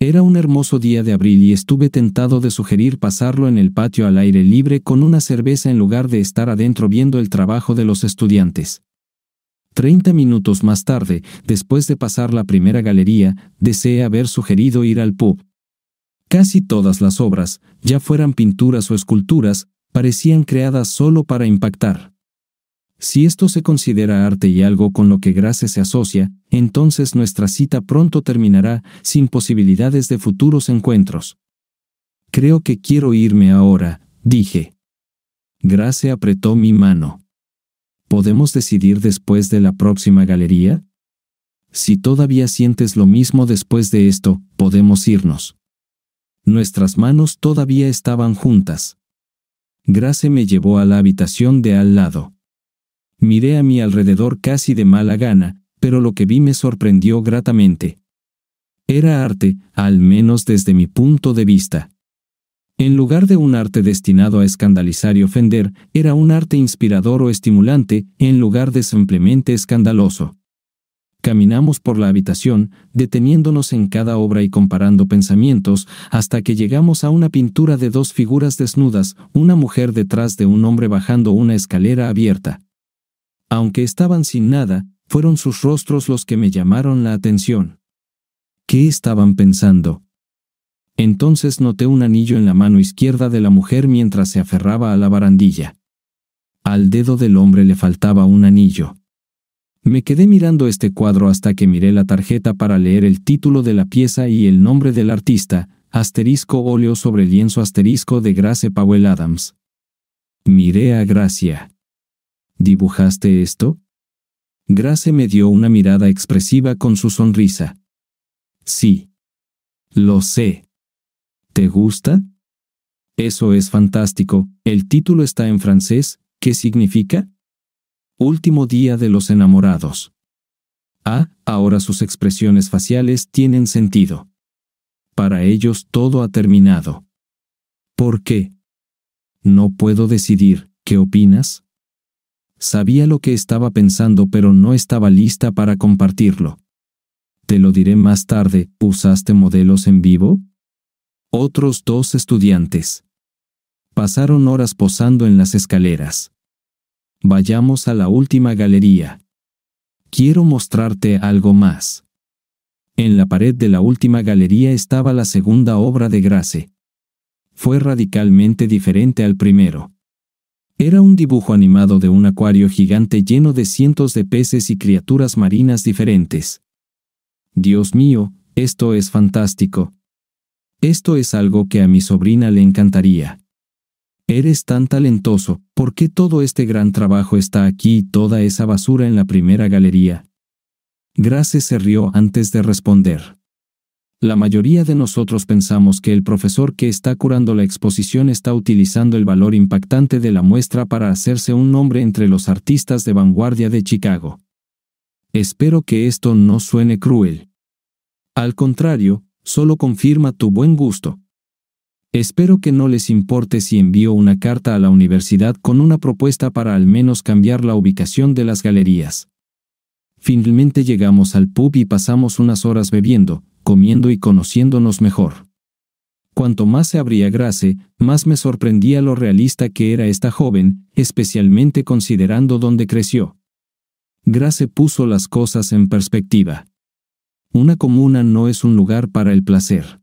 Era un hermoso día de abril y estuve tentado de sugerir pasarlo en el patio al aire libre con una cerveza en lugar de estar adentro viendo el trabajo de los estudiantes. Treinta minutos más tarde, después de pasar la primera galería, deseé haber sugerido ir al pub. Casi todas las obras, ya fueran pinturas o esculturas, parecían creadas solo para impactar. Si esto se considera arte y algo con lo que Grace se asocia, entonces nuestra cita pronto terminará, sin posibilidades de futuros encuentros. Creo que quiero irme ahora, dije. Grace apretó mi mano. ¿Podemos decidir después de la próxima galería? Si todavía sientes lo mismo después de esto, podemos irnos. Nuestras manos todavía estaban juntas. Grace me llevó a la habitación de al lado. Miré a mi alrededor casi de mala gana, pero lo que vi me sorprendió gratamente. Era arte, al menos desde mi punto de vista. En lugar de un arte destinado a escandalizar y ofender, era un arte inspirador o estimulante, en lugar de simplemente escandaloso. Caminamos por la habitación, deteniéndonos en cada obra y comparando pensamientos, hasta que llegamos a una pintura de dos figuras desnudas, una mujer detrás de un hombre bajando una escalera abierta aunque estaban sin nada, fueron sus rostros los que me llamaron la atención. ¿Qué estaban pensando? Entonces noté un anillo en la mano izquierda de la mujer mientras se aferraba a la barandilla. Al dedo del hombre le faltaba un anillo. Me quedé mirando este cuadro hasta que miré la tarjeta para leer el título de la pieza y el nombre del artista, asterisco óleo sobre lienzo asterisco de Grace Powell Adams. Miré a Gracia. ¿Dibujaste esto? Grace me dio una mirada expresiva con su sonrisa. Sí. Lo sé. ¿Te gusta? Eso es fantástico. El título está en francés. ¿Qué significa? Último día de los enamorados. Ah, ahora sus expresiones faciales tienen sentido. Para ellos todo ha terminado. ¿Por qué? No puedo decidir. ¿Qué opinas? Sabía lo que estaba pensando pero no estaba lista para compartirlo. Te lo diré más tarde, ¿usaste modelos en vivo? Otros dos estudiantes. Pasaron horas posando en las escaleras. Vayamos a la última galería. Quiero mostrarte algo más. En la pared de la última galería estaba la segunda obra de Grace. Fue radicalmente diferente al primero. Era un dibujo animado de un acuario gigante lleno de cientos de peces y criaturas marinas diferentes. Dios mío, esto es fantástico. Esto es algo que a mi sobrina le encantaría. Eres tan talentoso, ¿por qué todo este gran trabajo está aquí y toda esa basura en la primera galería? Grace se rió antes de responder. La mayoría de nosotros pensamos que el profesor que está curando la exposición está utilizando el valor impactante de la muestra para hacerse un nombre entre los artistas de vanguardia de Chicago. Espero que esto no suene cruel. Al contrario, solo confirma tu buen gusto. Espero que no les importe si envío una carta a la universidad con una propuesta para al menos cambiar la ubicación de las galerías. Finalmente llegamos al pub y pasamos unas horas bebiendo, comiendo y conociéndonos mejor. Cuanto más se abría Grace, más me sorprendía lo realista que era esta joven, especialmente considerando dónde creció. Grace puso las cosas en perspectiva. Una comuna no es un lugar para el placer.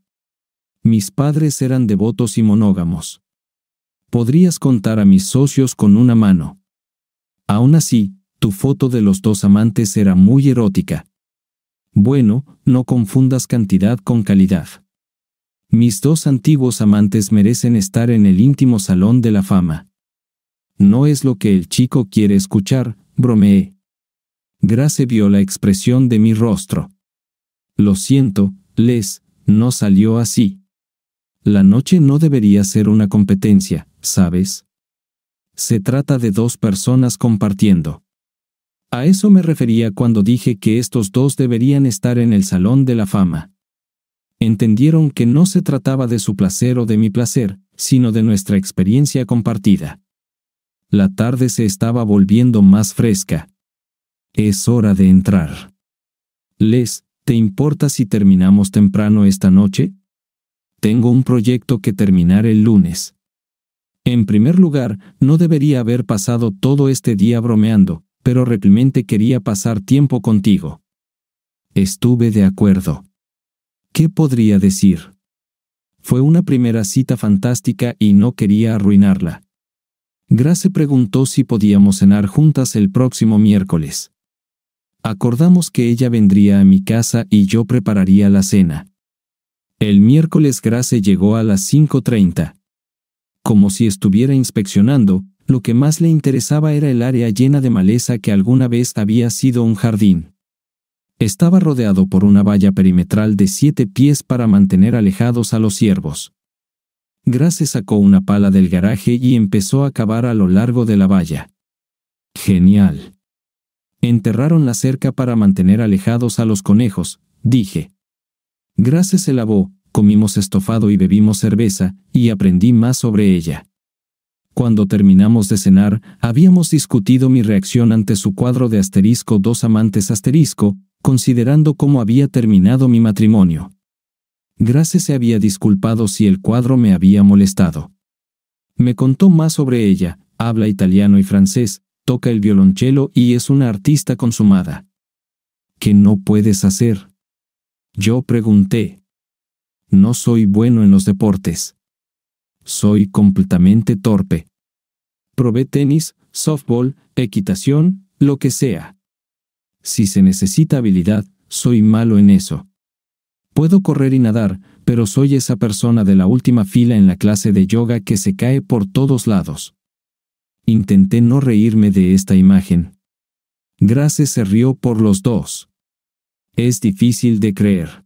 Mis padres eran devotos y monógamos. Podrías contar a mis socios con una mano. Aún así, tu foto de los dos amantes era muy erótica. Bueno, no confundas cantidad con calidad. Mis dos antiguos amantes merecen estar en el íntimo salón de la fama. No es lo que el chico quiere escuchar, bromeé. Grace vio la expresión de mi rostro. Lo siento, Les, no salió así. La noche no debería ser una competencia, ¿sabes? Se trata de dos personas compartiendo. A eso me refería cuando dije que estos dos deberían estar en el Salón de la Fama. Entendieron que no se trataba de su placer o de mi placer, sino de nuestra experiencia compartida. La tarde se estaba volviendo más fresca. Es hora de entrar. Les, ¿te importa si terminamos temprano esta noche? Tengo un proyecto que terminar el lunes. En primer lugar, no debería haber pasado todo este día bromeando, pero realmente quería pasar tiempo contigo. Estuve de acuerdo. ¿Qué podría decir? Fue una primera cita fantástica y no quería arruinarla. Grace preguntó si podíamos cenar juntas el próximo miércoles. Acordamos que ella vendría a mi casa y yo prepararía la cena. El miércoles Grace llegó a las 5.30. Como si estuviera inspeccionando, lo que más le interesaba era el área llena de maleza que alguna vez había sido un jardín. Estaba rodeado por una valla perimetral de siete pies para mantener alejados a los ciervos. Grace sacó una pala del garaje y empezó a cavar a lo largo de la valla. Genial. Enterraron la cerca para mantener alejados a los conejos, dije. Grace se lavó, comimos estofado y bebimos cerveza, y aprendí más sobre ella. Cuando terminamos de cenar, habíamos discutido mi reacción ante su cuadro de asterisco dos amantes asterisco, considerando cómo había terminado mi matrimonio. Grace se había disculpado si el cuadro me había molestado. Me contó más sobre ella, habla italiano y francés, toca el violonchelo y es una artista consumada. ¿Qué no puedes hacer? Yo pregunté. No soy bueno en los deportes. Soy completamente torpe. Probé tenis, softball, equitación, lo que sea. Si se necesita habilidad, soy malo en eso. Puedo correr y nadar, pero soy esa persona de la última fila en la clase de yoga que se cae por todos lados. Intenté no reírme de esta imagen. Grace se rió por los dos. Es difícil de creer.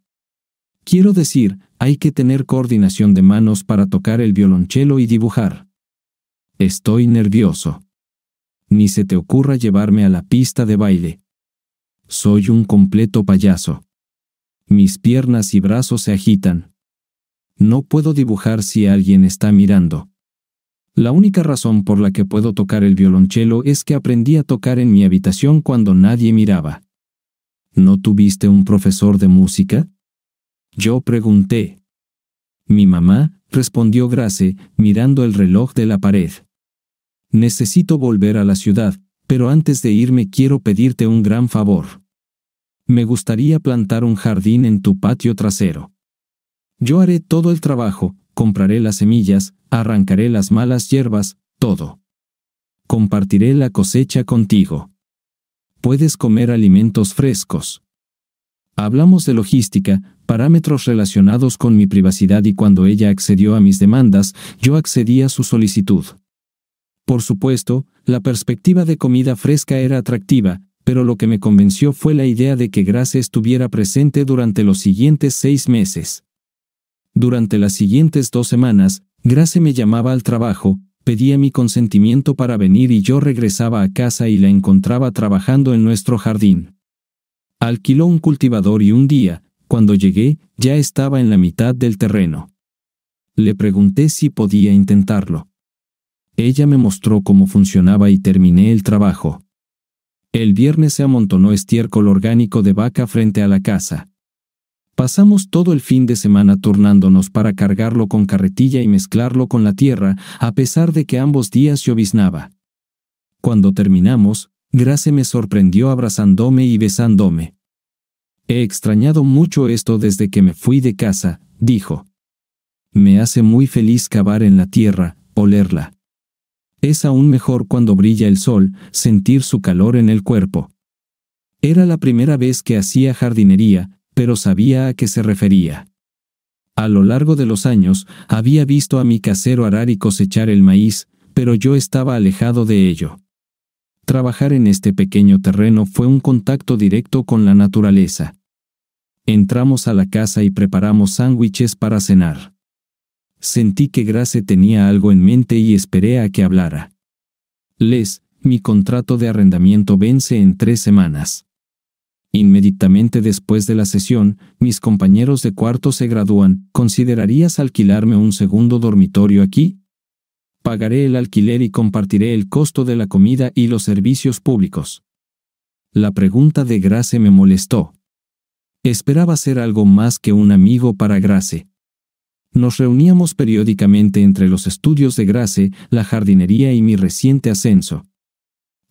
Quiero decir, hay que tener coordinación de manos para tocar el violonchelo y dibujar. Estoy nervioso. Ni se te ocurra llevarme a la pista de baile. Soy un completo payaso. Mis piernas y brazos se agitan. No puedo dibujar si alguien está mirando. La única razón por la que puedo tocar el violonchelo es que aprendí a tocar en mi habitación cuando nadie miraba. ¿No tuviste un profesor de música? Yo pregunté. Mi mamá, respondió Grace, mirando el reloj de la pared. Necesito volver a la ciudad, pero antes de irme quiero pedirte un gran favor. Me gustaría plantar un jardín en tu patio trasero. Yo haré todo el trabajo, compraré las semillas, arrancaré las malas hierbas, todo. Compartiré la cosecha contigo. Puedes comer alimentos frescos. Hablamos de logística, parámetros relacionados con mi privacidad y cuando ella accedió a mis demandas, yo accedí a su solicitud. Por supuesto, la perspectiva de comida fresca era atractiva, pero lo que me convenció fue la idea de que Grace estuviera presente durante los siguientes seis meses. Durante las siguientes dos semanas, Grace me llamaba al trabajo, pedía mi consentimiento para venir y yo regresaba a casa y la encontraba trabajando en nuestro jardín. Alquiló un cultivador y un día, cuando llegué, ya estaba en la mitad del terreno. Le pregunté si podía intentarlo. Ella me mostró cómo funcionaba y terminé el trabajo. El viernes se amontonó estiércol orgánico de vaca frente a la casa. Pasamos todo el fin de semana turnándonos para cargarlo con carretilla y mezclarlo con la tierra, a pesar de que ambos días lloviznaba. Cuando terminamos, Grace me sorprendió abrazándome y besándome. He extrañado mucho esto desde que me fui de casa, dijo. Me hace muy feliz cavar en la tierra, olerla. Es aún mejor cuando brilla el sol, sentir su calor en el cuerpo. Era la primera vez que hacía jardinería, pero sabía a qué se refería. A lo largo de los años, había visto a mi casero arar y cosechar el maíz, pero yo estaba alejado de ello. Trabajar en este pequeño terreno fue un contacto directo con la naturaleza. Entramos a la casa y preparamos sándwiches para cenar. Sentí que Grace tenía algo en mente y esperé a que hablara. Les, mi contrato de arrendamiento vence en tres semanas. Inmediatamente después de la sesión, mis compañeros de cuarto se gradúan. ¿Considerarías alquilarme un segundo dormitorio aquí? Pagaré el alquiler y compartiré el costo de la comida y los servicios públicos. La pregunta de Grace me molestó. Esperaba ser algo más que un amigo para Grace. Nos reuníamos periódicamente entre los estudios de Grace, la jardinería y mi reciente ascenso.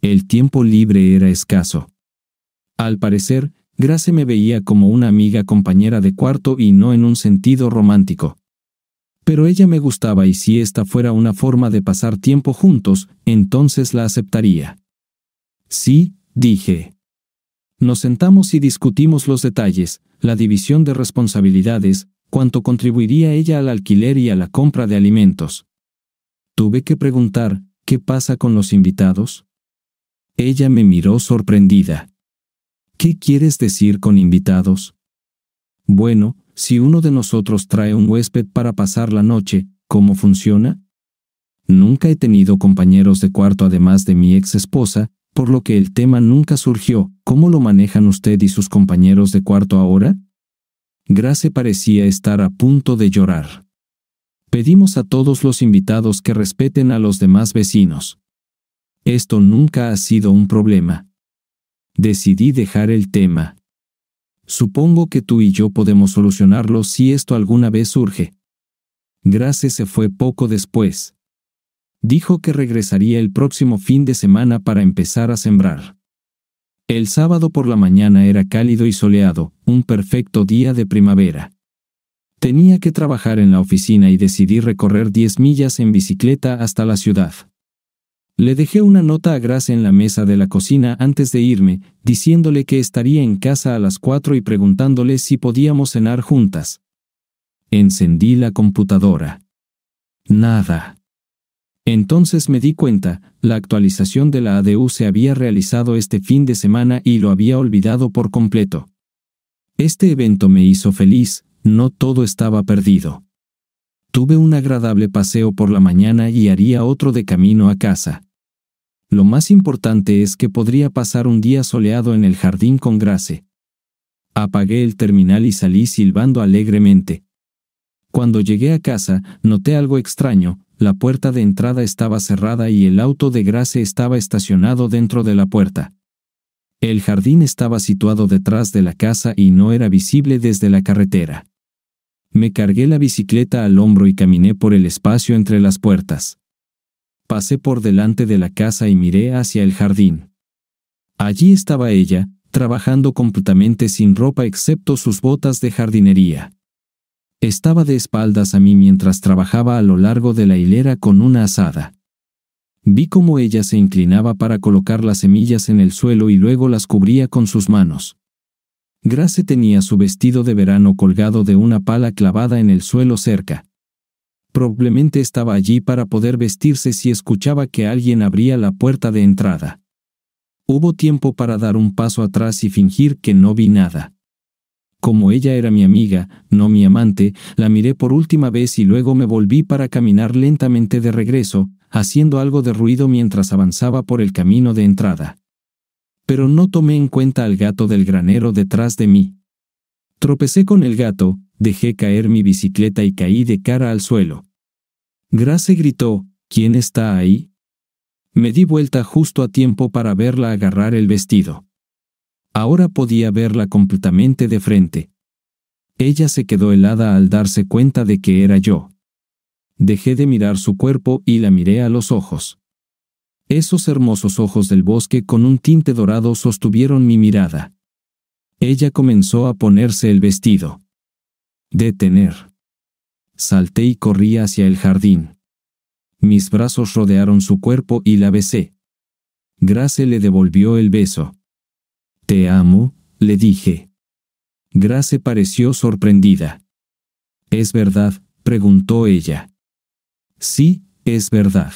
El tiempo libre era escaso. Al parecer, Grace me veía como una amiga compañera de cuarto y no en un sentido romántico. Pero ella me gustaba y si esta fuera una forma de pasar tiempo juntos, entonces la aceptaría. Sí, dije. Nos sentamos y discutimos los detalles, la división de responsabilidades, cuánto contribuiría ella al alquiler y a la compra de alimentos. Tuve que preguntar, ¿qué pasa con los invitados? Ella me miró sorprendida. ¿Qué quieres decir con invitados? Bueno, si uno de nosotros trae un huésped para pasar la noche, ¿cómo funciona? Nunca he tenido compañeros de cuarto además de mi ex esposa, por lo que el tema nunca surgió. ¿Cómo lo manejan usted y sus compañeros de cuarto ahora? Grace parecía estar a punto de llorar. Pedimos a todos los invitados que respeten a los demás vecinos. Esto nunca ha sido un problema. Decidí dejar el tema. Supongo que tú y yo podemos solucionarlo si esto alguna vez surge. Grace se fue poco después. Dijo que regresaría el próximo fin de semana para empezar a sembrar. El sábado por la mañana era cálido y soleado, un perfecto día de primavera. Tenía que trabajar en la oficina y decidí recorrer 10 millas en bicicleta hasta la ciudad. Le dejé una nota a Grace en la mesa de la cocina antes de irme, diciéndole que estaría en casa a las 4 y preguntándole si podíamos cenar juntas. Encendí la computadora. Nada. Entonces me di cuenta, la actualización de la ADU se había realizado este fin de semana y lo había olvidado por completo. Este evento me hizo feliz, no todo estaba perdido. Tuve un agradable paseo por la mañana y haría otro de camino a casa. Lo más importante es que podría pasar un día soleado en el jardín con Grace. Apagué el terminal y salí silbando alegremente. Cuando llegué a casa, noté algo extraño, la puerta de entrada estaba cerrada y el auto de Grace estaba estacionado dentro de la puerta. El jardín estaba situado detrás de la casa y no era visible desde la carretera. Me cargué la bicicleta al hombro y caminé por el espacio entre las puertas. Pasé por delante de la casa y miré hacia el jardín. Allí estaba ella, trabajando completamente sin ropa excepto sus botas de jardinería. Estaba de espaldas a mí mientras trabajaba a lo largo de la hilera con una asada. Vi cómo ella se inclinaba para colocar las semillas en el suelo y luego las cubría con sus manos. Grace tenía su vestido de verano colgado de una pala clavada en el suelo cerca. Probablemente estaba allí para poder vestirse si escuchaba que alguien abría la puerta de entrada. Hubo tiempo para dar un paso atrás y fingir que no vi nada. Como ella era mi amiga, no mi amante, la miré por última vez y luego me volví para caminar lentamente de regreso, haciendo algo de ruido mientras avanzaba por el camino de entrada. Pero no tomé en cuenta al gato del granero detrás de mí. Tropecé con el gato, dejé caer mi bicicleta y caí de cara al suelo. Grace gritó, ¿Quién está ahí? Me di vuelta justo a tiempo para verla agarrar el vestido. Ahora podía verla completamente de frente. Ella se quedó helada al darse cuenta de que era yo. Dejé de mirar su cuerpo y la miré a los ojos. Esos hermosos ojos del bosque con un tinte dorado sostuvieron mi mirada. Ella comenzó a ponerse el vestido. Detener. Salté y corrí hacia el jardín. Mis brazos rodearon su cuerpo y la besé. Grace le devolvió el beso. Te amo, le dije. Grace pareció sorprendida. ¿Es verdad? preguntó ella. Sí, es verdad.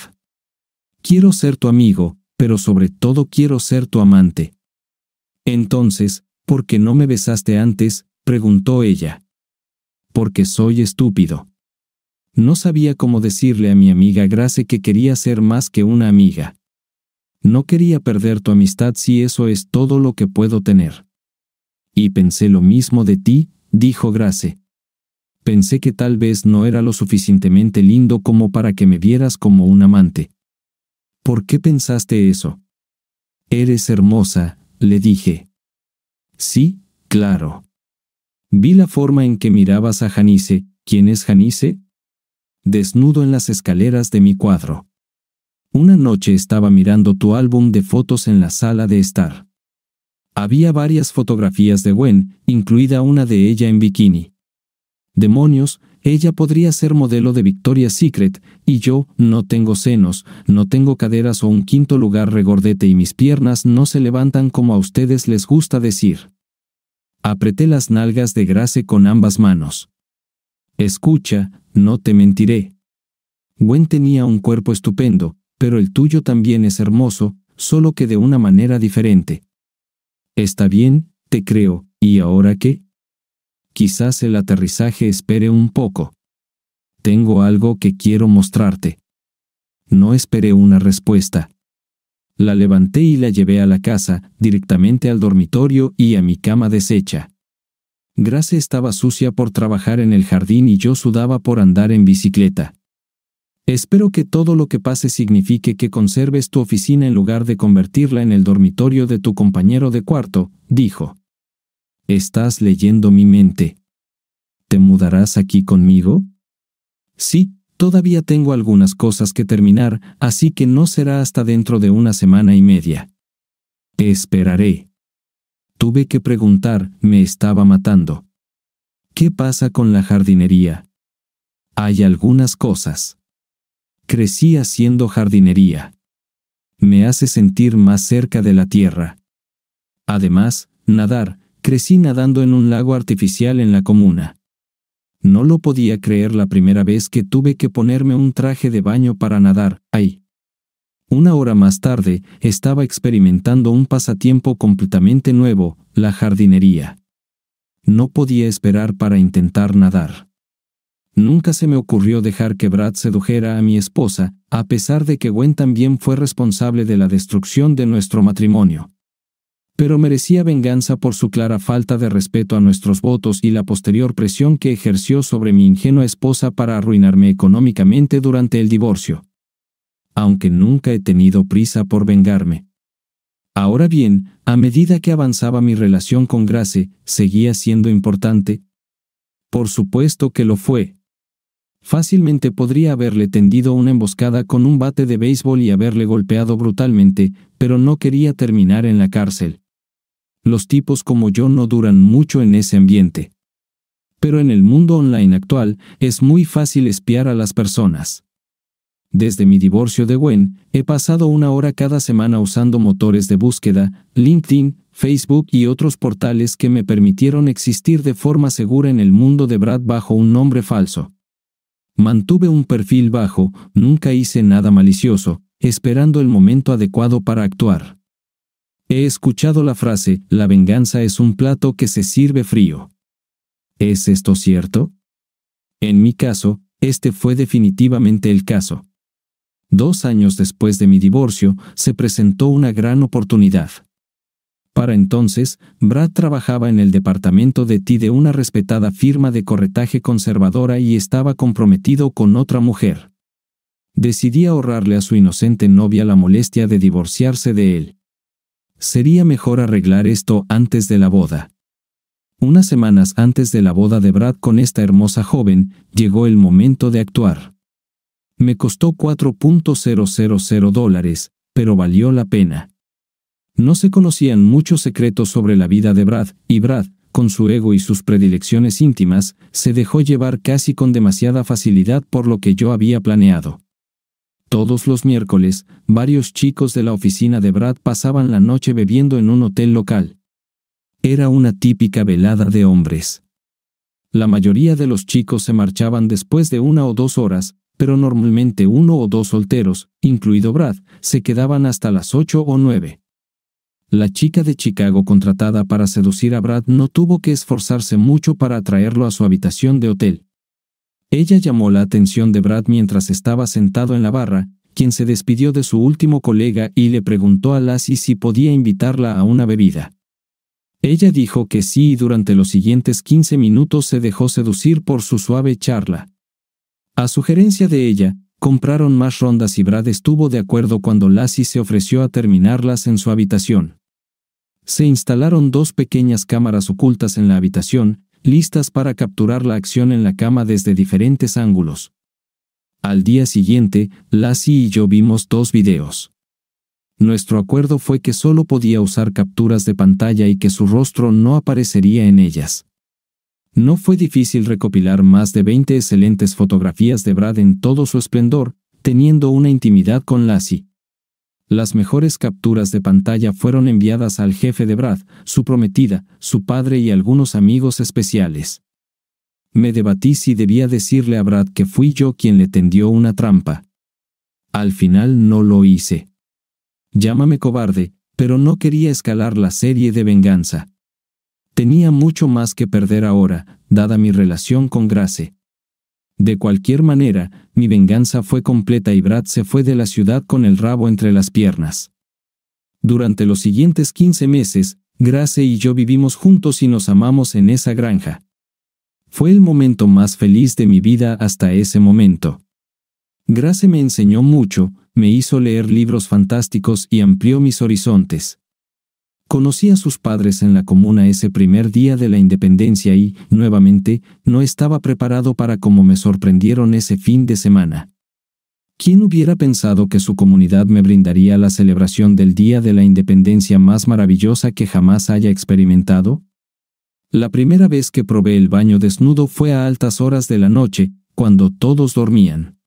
Quiero ser tu amigo, pero sobre todo quiero ser tu amante. Entonces, ¿por qué no me besaste antes? preguntó ella. Porque soy estúpido. No sabía cómo decirle a mi amiga Grace que quería ser más que una amiga. No quería perder tu amistad si eso es todo lo que puedo tener. Y pensé lo mismo de ti, dijo Grace. Pensé que tal vez no era lo suficientemente lindo como para que me vieras como un amante. ¿Por qué pensaste eso? Eres hermosa, le dije. Sí, claro. Vi la forma en que mirabas a Janice. ¿Quién es Janice? Desnudo en las escaleras de mi cuadro. Una noche estaba mirando tu álbum de fotos en la sala de estar. Había varias fotografías de Gwen, incluida una de ella en bikini. Demonios, ella podría ser modelo de Victoria's Secret, y yo no tengo senos, no tengo caderas o un quinto lugar regordete y mis piernas no se levantan como a ustedes les gusta decir. Apreté las nalgas de grase con ambas manos. Escucha, no te mentiré. Gwen tenía un cuerpo estupendo, pero el tuyo también es hermoso, solo que de una manera diferente. Está bien, te creo, ¿y ahora qué? Quizás el aterrizaje espere un poco. Tengo algo que quiero mostrarte. No esperé una respuesta. La levanté y la llevé a la casa, directamente al dormitorio y a mi cama deshecha. Grace estaba sucia por trabajar en el jardín y yo sudaba por andar en bicicleta. Espero que todo lo que pase signifique que conserves tu oficina en lugar de convertirla en el dormitorio de tu compañero de cuarto, dijo. Estás leyendo mi mente. ¿Te mudarás aquí conmigo? Sí, todavía tengo algunas cosas que terminar, así que no será hasta dentro de una semana y media. Esperaré. Tuve que preguntar, me estaba matando. ¿Qué pasa con la jardinería? Hay algunas cosas Crecí haciendo jardinería. Me hace sentir más cerca de la tierra. Además, nadar, crecí nadando en un lago artificial en la comuna. No lo podía creer la primera vez que tuve que ponerme un traje de baño para nadar, ahí. Una hora más tarde, estaba experimentando un pasatiempo completamente nuevo, la jardinería. No podía esperar para intentar nadar. Nunca se me ocurrió dejar que Brad sedujera a mi esposa, a pesar de que Gwen también fue responsable de la destrucción de nuestro matrimonio. Pero merecía venganza por su clara falta de respeto a nuestros votos y la posterior presión que ejerció sobre mi ingenua esposa para arruinarme económicamente durante el divorcio. Aunque nunca he tenido prisa por vengarme. Ahora bien, a medida que avanzaba mi relación con Grace, seguía siendo importante. Por supuesto que lo fue fácilmente podría haberle tendido una emboscada con un bate de béisbol y haberle golpeado brutalmente, pero no quería terminar en la cárcel. Los tipos como yo no duran mucho en ese ambiente. Pero en el mundo online actual, es muy fácil espiar a las personas. Desde mi divorcio de Gwen, he pasado una hora cada semana usando motores de búsqueda, LinkedIn, Facebook y otros portales que me permitieron existir de forma segura en el mundo de Brad bajo un nombre falso. Mantuve un perfil bajo, nunca hice nada malicioso, esperando el momento adecuado para actuar. He escuchado la frase, la venganza es un plato que se sirve frío. ¿Es esto cierto? En mi caso, este fue definitivamente el caso. Dos años después de mi divorcio, se presentó una gran oportunidad. Para entonces, Brad trabajaba en el departamento de ti de una respetada firma de corretaje conservadora y estaba comprometido con otra mujer. Decidí ahorrarle a su inocente novia la molestia de divorciarse de él. Sería mejor arreglar esto antes de la boda. Unas semanas antes de la boda de Brad con esta hermosa joven, llegó el momento de actuar. Me costó 4.000 dólares, pero valió la pena. No se conocían muchos secretos sobre la vida de Brad, y Brad, con su ego y sus predilecciones íntimas, se dejó llevar casi con demasiada facilidad por lo que yo había planeado. Todos los miércoles, varios chicos de la oficina de Brad pasaban la noche bebiendo en un hotel local. Era una típica velada de hombres. La mayoría de los chicos se marchaban después de una o dos horas, pero normalmente uno o dos solteros, incluido Brad, se quedaban hasta las ocho o nueve la chica de Chicago contratada para seducir a Brad no tuvo que esforzarse mucho para atraerlo a su habitación de hotel. Ella llamó la atención de Brad mientras estaba sentado en la barra, quien se despidió de su último colega y le preguntó a Lassie si podía invitarla a una bebida. Ella dijo que sí y durante los siguientes 15 minutos se dejó seducir por su suave charla. A sugerencia de ella, compraron más rondas y Brad estuvo de acuerdo cuando Lassie se ofreció a terminarlas en su habitación. Se instalaron dos pequeñas cámaras ocultas en la habitación, listas para capturar la acción en la cama desde diferentes ángulos. Al día siguiente, Lassie y yo vimos dos videos. Nuestro acuerdo fue que solo podía usar capturas de pantalla y que su rostro no aparecería en ellas. No fue difícil recopilar más de 20 excelentes fotografías de Brad en todo su esplendor, teniendo una intimidad con Lassie. Las mejores capturas de pantalla fueron enviadas al jefe de Brad, su prometida, su padre y algunos amigos especiales. Me debatí si debía decirle a Brad que fui yo quien le tendió una trampa. Al final no lo hice. Llámame cobarde, pero no quería escalar la serie de venganza. Tenía mucho más que perder ahora, dada mi relación con Grace. De cualquier manera, mi venganza fue completa y Brad se fue de la ciudad con el rabo entre las piernas. Durante los siguientes 15 meses, Grace y yo vivimos juntos y nos amamos en esa granja. Fue el momento más feliz de mi vida hasta ese momento. Grace me enseñó mucho, me hizo leer libros fantásticos y amplió mis horizontes. Conocí a sus padres en la comuna ese primer día de la independencia y, nuevamente, no estaba preparado para cómo me sorprendieron ese fin de semana. ¿Quién hubiera pensado que su comunidad me brindaría la celebración del Día de la Independencia más maravillosa que jamás haya experimentado? La primera vez que probé el baño desnudo fue a altas horas de la noche, cuando todos dormían.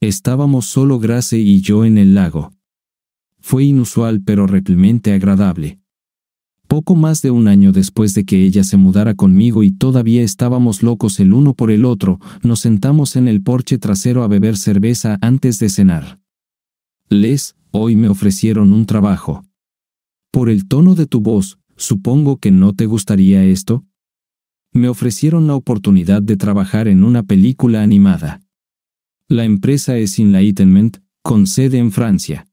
Estábamos solo Grace y yo en el lago. Fue inusual pero realmente agradable poco más de un año después de que ella se mudara conmigo y todavía estábamos locos el uno por el otro, nos sentamos en el porche trasero a beber cerveza antes de cenar. Les, hoy me ofrecieron un trabajo. Por el tono de tu voz, supongo que no te gustaría esto. Me ofrecieron la oportunidad de trabajar en una película animada. La empresa es Enlightenment, con sede en Francia.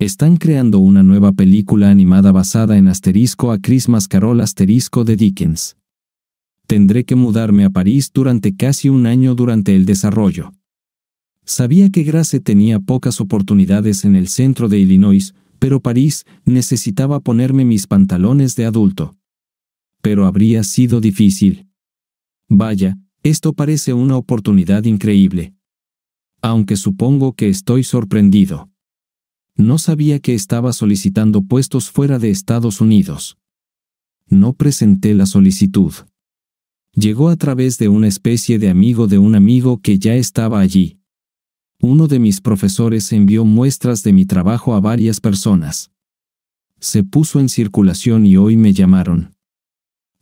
Están creando una nueva película animada basada en asterisco a Christmas Carol asterisco de Dickens. Tendré que mudarme a París durante casi un año durante el desarrollo. Sabía que Grace tenía pocas oportunidades en el centro de Illinois, pero París necesitaba ponerme mis pantalones de adulto. Pero habría sido difícil. Vaya, esto parece una oportunidad increíble. Aunque supongo que estoy sorprendido. No sabía que estaba solicitando puestos fuera de Estados Unidos. No presenté la solicitud. Llegó a través de una especie de amigo de un amigo que ya estaba allí. Uno de mis profesores envió muestras de mi trabajo a varias personas. Se puso en circulación y hoy me llamaron.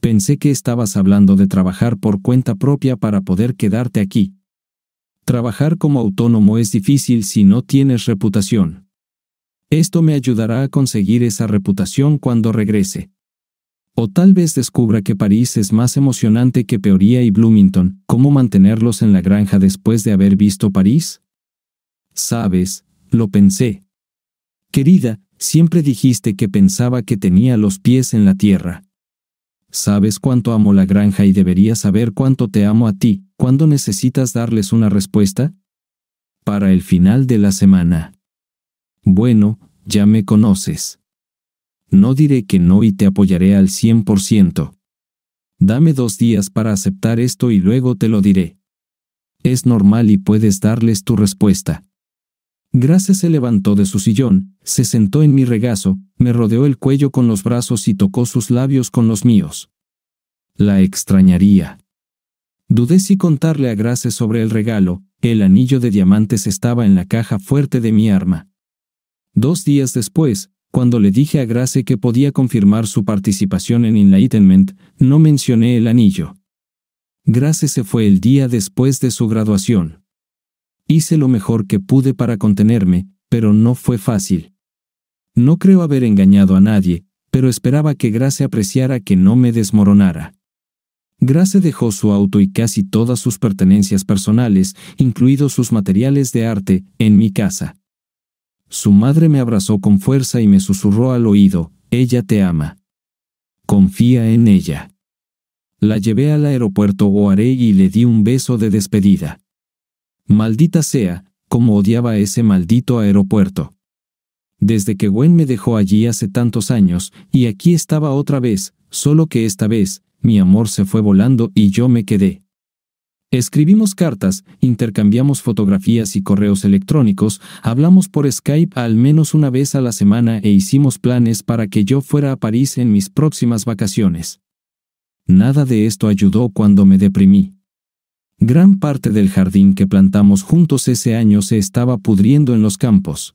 Pensé que estabas hablando de trabajar por cuenta propia para poder quedarte aquí. Trabajar como autónomo es difícil si no tienes reputación. Esto me ayudará a conseguir esa reputación cuando regrese. O tal vez descubra que París es más emocionante que Peoria y Bloomington, ¿cómo mantenerlos en la granja después de haber visto París? Sabes, lo pensé. Querida, siempre dijiste que pensaba que tenía los pies en la tierra. Sabes cuánto amo la granja y deberías saber cuánto te amo a ti, ¿cuándo necesitas darles una respuesta? Para el final de la semana. Bueno, ya me conoces. No diré que no y te apoyaré al 100%. Dame dos días para aceptar esto y luego te lo diré. Es normal y puedes darles tu respuesta. Grace se levantó de su sillón, se sentó en mi regazo, me rodeó el cuello con los brazos y tocó sus labios con los míos. La extrañaría. Dudé si contarle a Grace sobre el regalo, el anillo de diamantes estaba en la caja fuerte de mi arma. Dos días después, cuando le dije a Grace que podía confirmar su participación en Enlightenment, no mencioné el anillo. Grace se fue el día después de su graduación. Hice lo mejor que pude para contenerme, pero no fue fácil. No creo haber engañado a nadie, pero esperaba que Grace apreciara que no me desmoronara. Grace dejó su auto y casi todas sus pertenencias personales, incluidos sus materiales de arte, en mi casa. Su madre me abrazó con fuerza y me susurró al oído, ella te ama. Confía en ella. La llevé al aeropuerto Oarey y le di un beso de despedida. Maldita sea, como odiaba ese maldito aeropuerto. Desde que Gwen me dejó allí hace tantos años, y aquí estaba otra vez, solo que esta vez, mi amor se fue volando y yo me quedé. Escribimos cartas, intercambiamos fotografías y correos electrónicos, hablamos por Skype al menos una vez a la semana e hicimos planes para que yo fuera a París en mis próximas vacaciones. Nada de esto ayudó cuando me deprimí. Gran parte del jardín que plantamos juntos ese año se estaba pudriendo en los campos.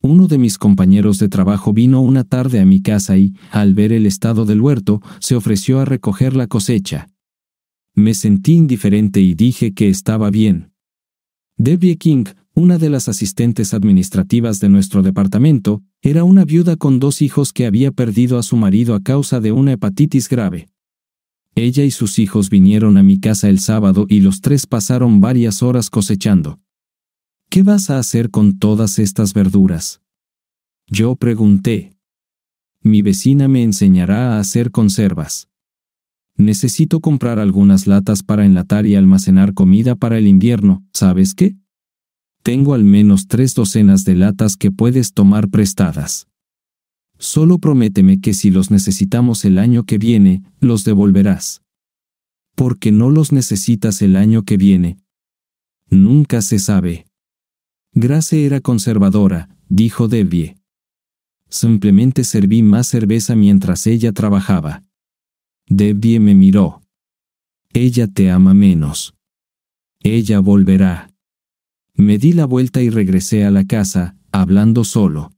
Uno de mis compañeros de trabajo vino una tarde a mi casa y, al ver el estado del huerto, se ofreció a recoger la cosecha. Me sentí indiferente y dije que estaba bien. Debbie King, una de las asistentes administrativas de nuestro departamento, era una viuda con dos hijos que había perdido a su marido a causa de una hepatitis grave. Ella y sus hijos vinieron a mi casa el sábado y los tres pasaron varias horas cosechando. ¿Qué vas a hacer con todas estas verduras? Yo pregunté. Mi vecina me enseñará a hacer conservas. Necesito comprar algunas latas para enlatar y almacenar comida para el invierno, ¿sabes qué? Tengo al menos tres docenas de latas que puedes tomar prestadas. Solo prométeme que si los necesitamos el año que viene, los devolverás. Porque no los necesitas el año que viene. Nunca se sabe. Grace era conservadora, dijo Debbie. Simplemente serví más cerveza mientras ella trabajaba. Debbie me miró. Ella te ama menos. Ella volverá. Me di la vuelta y regresé a la casa, hablando solo.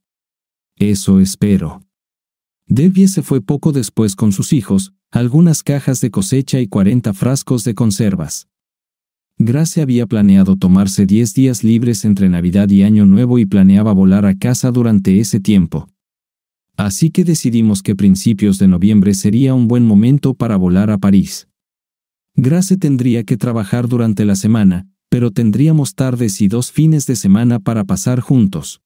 Eso espero. Debbie se fue poco después con sus hijos, algunas cajas de cosecha y 40 frascos de conservas. Grace había planeado tomarse 10 días libres entre Navidad y Año Nuevo y planeaba volar a casa durante ese tiempo. Así que decidimos que principios de noviembre sería un buen momento para volar a París. Grace tendría que trabajar durante la semana, pero tendríamos tardes y dos fines de semana para pasar juntos.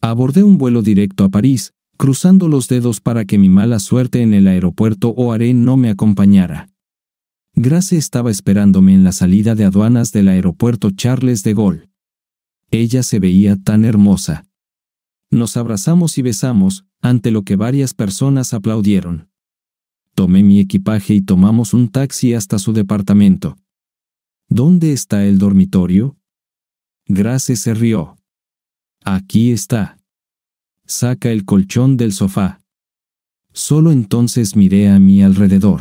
Abordé un vuelo directo a París, cruzando los dedos para que mi mala suerte en el aeropuerto haré no me acompañara. Grace estaba esperándome en la salida de aduanas del aeropuerto Charles de Gaulle. Ella se veía tan hermosa. Nos abrazamos y besamos, ante lo que varias personas aplaudieron. Tomé mi equipaje y tomamos un taxi hasta su departamento. ¿Dónde está el dormitorio? Grace se rió. Aquí está. Saca el colchón del sofá. Solo entonces miré a mi alrededor.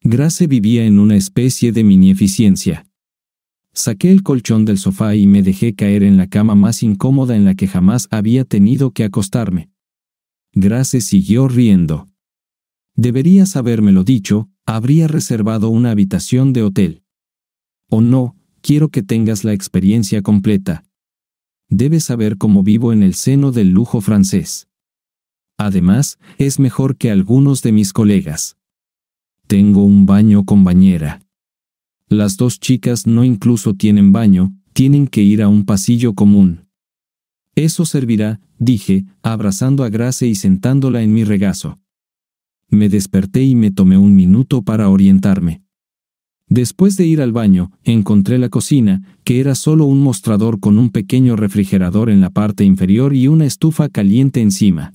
Grace vivía en una especie de minieficiencia. Saqué el colchón del sofá y me dejé caer en la cama más incómoda en la que jamás había tenido que acostarme. Grace siguió riendo. Deberías habérmelo dicho, habría reservado una habitación de hotel. O no, quiero que tengas la experiencia completa. Debes saber cómo vivo en el seno del lujo francés. Además, es mejor que algunos de mis colegas. Tengo un baño con bañera. Las dos chicas no incluso tienen baño, tienen que ir a un pasillo común. Eso servirá, dije, abrazando a Grace y sentándola en mi regazo. Me desperté y me tomé un minuto para orientarme. Después de ir al baño, encontré la cocina, que era solo un mostrador con un pequeño refrigerador en la parte inferior y una estufa caliente encima.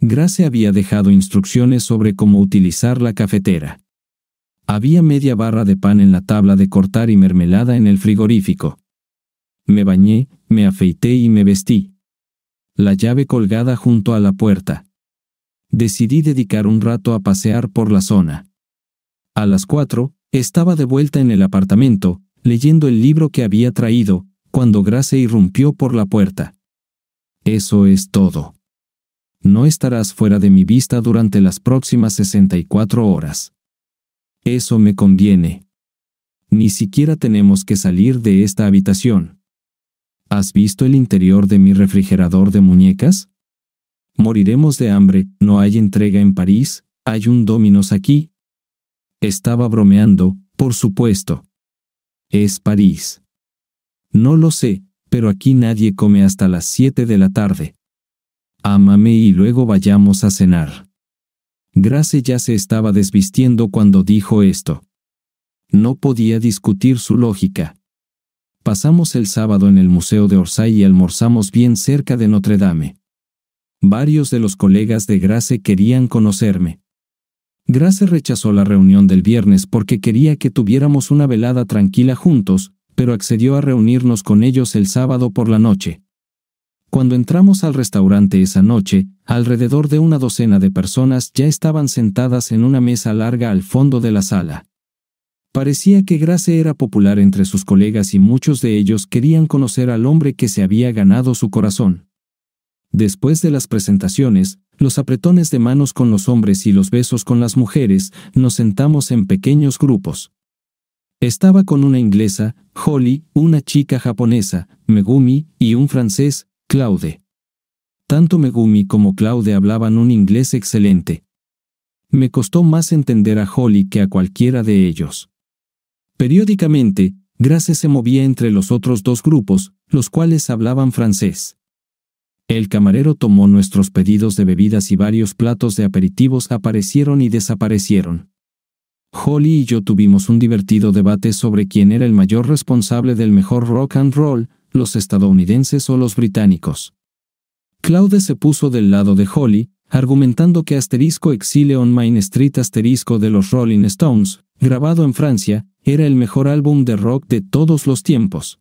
Grace había dejado instrucciones sobre cómo utilizar la cafetera. Había media barra de pan en la tabla de cortar y mermelada en el frigorífico. Me bañé, me afeité y me vestí. La llave colgada junto a la puerta. Decidí dedicar un rato a pasear por la zona. A las cuatro, estaba de vuelta en el apartamento, leyendo el libro que había traído, cuando Grace irrumpió por la puerta. Eso es todo. No estarás fuera de mi vista durante las próximas 64 horas. Eso me conviene. Ni siquiera tenemos que salir de esta habitación. ¿Has visto el interior de mi refrigerador de muñecas? Moriremos de hambre, no hay entrega en París, hay un Dominos aquí. Estaba bromeando, por supuesto. Es París. No lo sé, pero aquí nadie come hasta las siete de la tarde. Ámame y luego vayamos a cenar. Grace ya se estaba desvistiendo cuando dijo esto. No podía discutir su lógica. Pasamos el sábado en el Museo de Orsay y almorzamos bien cerca de Notre Dame. Varios de los colegas de Grace querían conocerme. Grace rechazó la reunión del viernes porque quería que tuviéramos una velada tranquila juntos, pero accedió a reunirnos con ellos el sábado por la noche. Cuando entramos al restaurante esa noche, alrededor de una docena de personas ya estaban sentadas en una mesa larga al fondo de la sala. Parecía que Grace era popular entre sus colegas y muchos de ellos querían conocer al hombre que se había ganado su corazón. Después de las presentaciones, los apretones de manos con los hombres y los besos con las mujeres, nos sentamos en pequeños grupos. Estaba con una inglesa, Holly, una chica japonesa, Megumi, y un francés, Claude. Tanto Megumi como Claude hablaban un inglés excelente. Me costó más entender a Holly que a cualquiera de ellos. Periódicamente, Grace se movía entre los otros dos grupos, los cuales hablaban francés. El camarero tomó nuestros pedidos de bebidas y varios platos de aperitivos aparecieron y desaparecieron. Holly y yo tuvimos un divertido debate sobre quién era el mayor responsable del mejor rock and roll, los estadounidenses o los británicos. Claude se puso del lado de Holly, argumentando que asterisco Exile on Main Street asterisco de los Rolling Stones, grabado en Francia, era el mejor álbum de rock de todos los tiempos.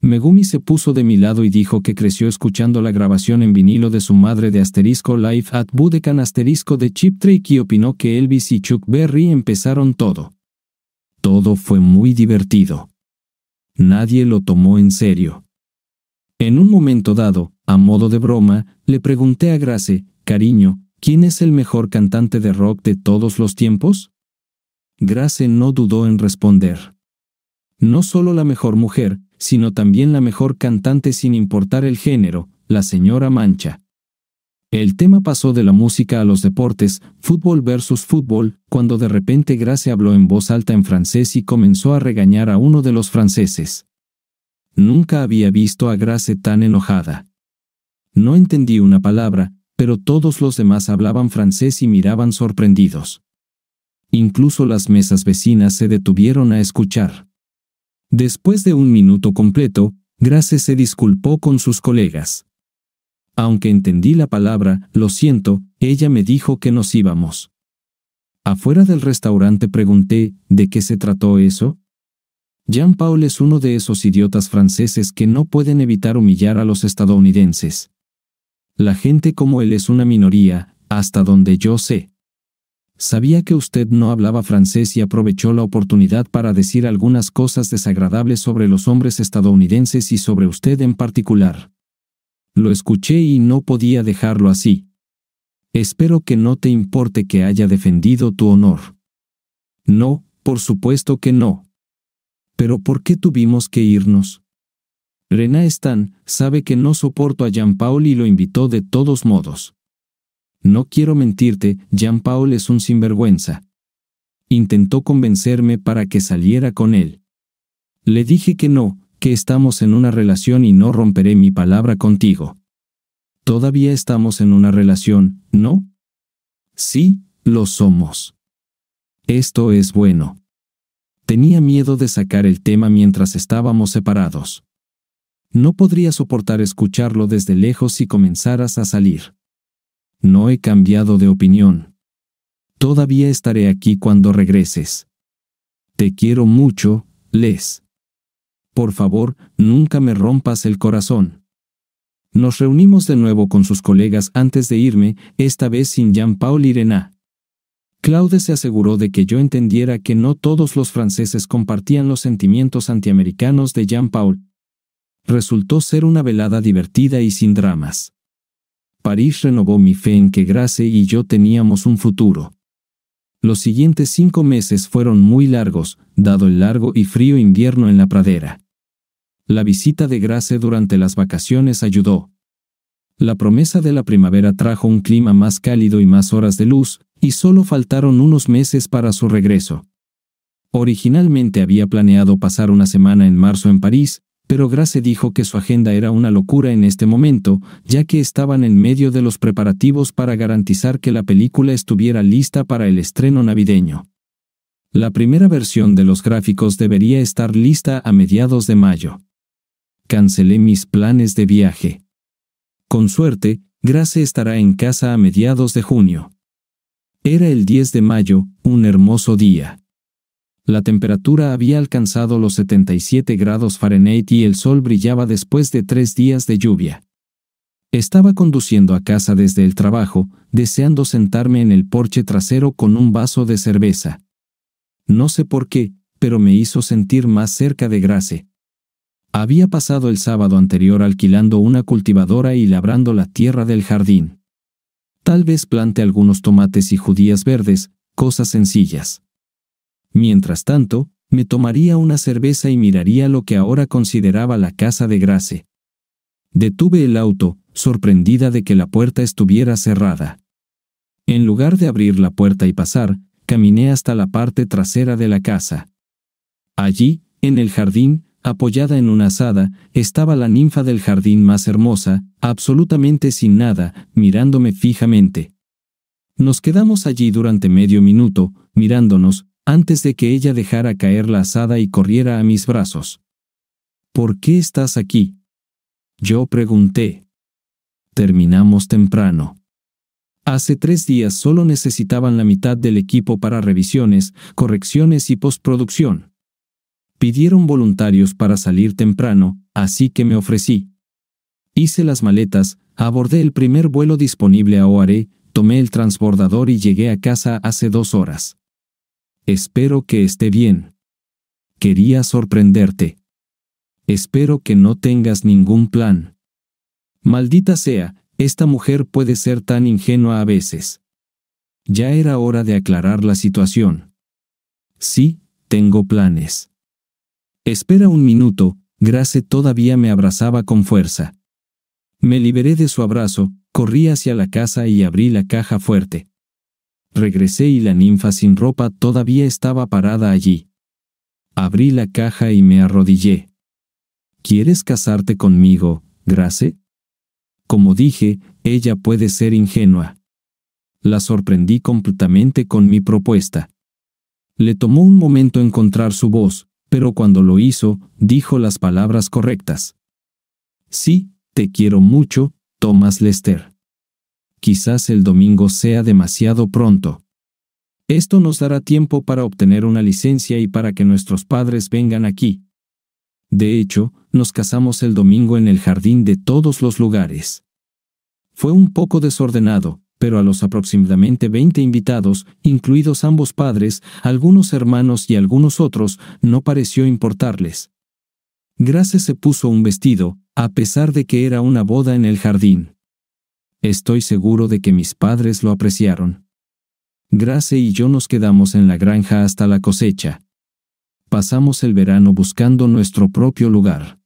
Megumi se puso de mi lado y dijo que creció escuchando la grabación en vinilo de su madre de asterisco Live at Budokan* asterisco de Chiptree, y opinó que Elvis y Chuck Berry empezaron todo. Todo fue muy divertido. Nadie lo tomó en serio. En un momento dado, a modo de broma, le pregunté a Grace, Cariño, ¿quién es el mejor cantante de rock de todos los tiempos? Grace no dudó en responder. No solo la mejor mujer, sino también la mejor cantante sin importar el género, la señora Mancha. El tema pasó de la música a los deportes, fútbol versus fútbol, cuando de repente Grace habló en voz alta en francés y comenzó a regañar a uno de los franceses. Nunca había visto a Grace tan enojada. No entendí una palabra, pero todos los demás hablaban francés y miraban sorprendidos. Incluso las mesas vecinas se detuvieron a escuchar. Después de un minuto completo, Grace se disculpó con sus colegas. Aunque entendí la palabra, lo siento, ella me dijo que nos íbamos. Afuera del restaurante pregunté, ¿de qué se trató eso? Jean Paul es uno de esos idiotas franceses que no pueden evitar humillar a los estadounidenses. La gente como él es una minoría, hasta donde yo sé. Sabía que usted no hablaba francés y aprovechó la oportunidad para decir algunas cosas desagradables sobre los hombres estadounidenses y sobre usted en particular. Lo escuché y no podía dejarlo así. Espero que no te importe que haya defendido tu honor. No, por supuesto que no. Pero ¿por qué tuvimos que irnos? René Stan sabe que no soporto a Jean-Paul y lo invitó de todos modos. No quiero mentirte, Jean-Paul es un sinvergüenza. Intentó convencerme para que saliera con él. Le dije que no, que estamos en una relación y no romperé mi palabra contigo. Todavía estamos en una relación, ¿no? Sí, lo somos. Esto es bueno. Tenía miedo de sacar el tema mientras estábamos separados. No podría soportar escucharlo desde lejos si comenzaras a salir. No he cambiado de opinión. Todavía estaré aquí cuando regreses. Te quiero mucho, Les. Por favor, nunca me rompas el corazón. Nos reunimos de nuevo con sus colegas antes de irme, esta vez sin Jean-Paul Irena. Claude se aseguró de que yo entendiera que no todos los franceses compartían los sentimientos antiamericanos de Jean-Paul, Resultó ser una velada divertida y sin dramas. París renovó mi fe en que Grace y yo teníamos un futuro. Los siguientes cinco meses fueron muy largos, dado el largo y frío invierno en la pradera. La visita de Grace durante las vacaciones ayudó. La promesa de la primavera trajo un clima más cálido y más horas de luz, y solo faltaron unos meses para su regreso. Originalmente había planeado pasar una semana en marzo en París, pero Grace dijo que su agenda era una locura en este momento, ya que estaban en medio de los preparativos para garantizar que la película estuviera lista para el estreno navideño. La primera versión de los gráficos debería estar lista a mediados de mayo. Cancelé mis planes de viaje. Con suerte, Grace estará en casa a mediados de junio. Era el 10 de mayo, un hermoso día. La temperatura había alcanzado los 77 grados Fahrenheit y el sol brillaba después de tres días de lluvia. Estaba conduciendo a casa desde el trabajo, deseando sentarme en el porche trasero con un vaso de cerveza. No sé por qué, pero me hizo sentir más cerca de Grace. Había pasado el sábado anterior alquilando una cultivadora y labrando la tierra del jardín. Tal vez plante algunos tomates y judías verdes, cosas sencillas. Mientras tanto, me tomaría una cerveza y miraría lo que ahora consideraba la casa de Grace. Detuve el auto, sorprendida de que la puerta estuviera cerrada. En lugar de abrir la puerta y pasar, caminé hasta la parte trasera de la casa. Allí, en el jardín, apoyada en una asada, estaba la ninfa del jardín más hermosa, absolutamente sin nada, mirándome fijamente. Nos quedamos allí durante medio minuto, mirándonos, antes de que ella dejara caer la asada y corriera a mis brazos. ¿Por qué estás aquí? Yo pregunté. Terminamos temprano. Hace tres días solo necesitaban la mitad del equipo para revisiones, correcciones y postproducción. Pidieron voluntarios para salir temprano, así que me ofrecí. Hice las maletas, abordé el primer vuelo disponible a Oaré, tomé el transbordador y llegué a casa hace dos horas. Espero que esté bien. Quería sorprenderte. Espero que no tengas ningún plan. Maldita sea, esta mujer puede ser tan ingenua a veces. Ya era hora de aclarar la situación. Sí, tengo planes. Espera un minuto, Grace todavía me abrazaba con fuerza. Me liberé de su abrazo, corrí hacia la casa y abrí la caja fuerte. Regresé y la ninfa sin ropa todavía estaba parada allí. Abrí la caja y me arrodillé. ¿Quieres casarte conmigo, Grace? Como dije, ella puede ser ingenua. La sorprendí completamente con mi propuesta. Le tomó un momento encontrar su voz, pero cuando lo hizo, dijo las palabras correctas. Sí, te quiero mucho, Thomas Lester quizás el domingo sea demasiado pronto. Esto nos dará tiempo para obtener una licencia y para que nuestros padres vengan aquí. De hecho, nos casamos el domingo en el jardín de todos los lugares. Fue un poco desordenado, pero a los aproximadamente 20 invitados, incluidos ambos padres, algunos hermanos y algunos otros, no pareció importarles. Grace se puso un vestido, a pesar de que era una boda en el jardín. Estoy seguro de que mis padres lo apreciaron. Grace y yo nos quedamos en la granja hasta la cosecha. Pasamos el verano buscando nuestro propio lugar.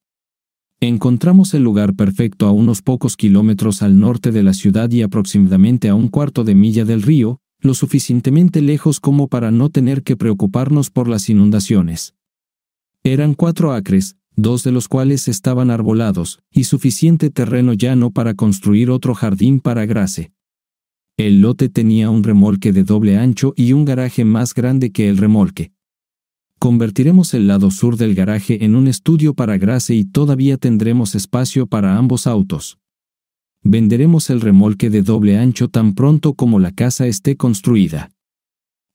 Encontramos el lugar perfecto a unos pocos kilómetros al norte de la ciudad y aproximadamente a un cuarto de milla del río, lo suficientemente lejos como para no tener que preocuparnos por las inundaciones. Eran cuatro acres, dos de los cuales estaban arbolados, y suficiente terreno llano para construir otro jardín para Grace. El lote tenía un remolque de doble ancho y un garaje más grande que el remolque. Convertiremos el lado sur del garaje en un estudio para Grace y todavía tendremos espacio para ambos autos. Venderemos el remolque de doble ancho tan pronto como la casa esté construida.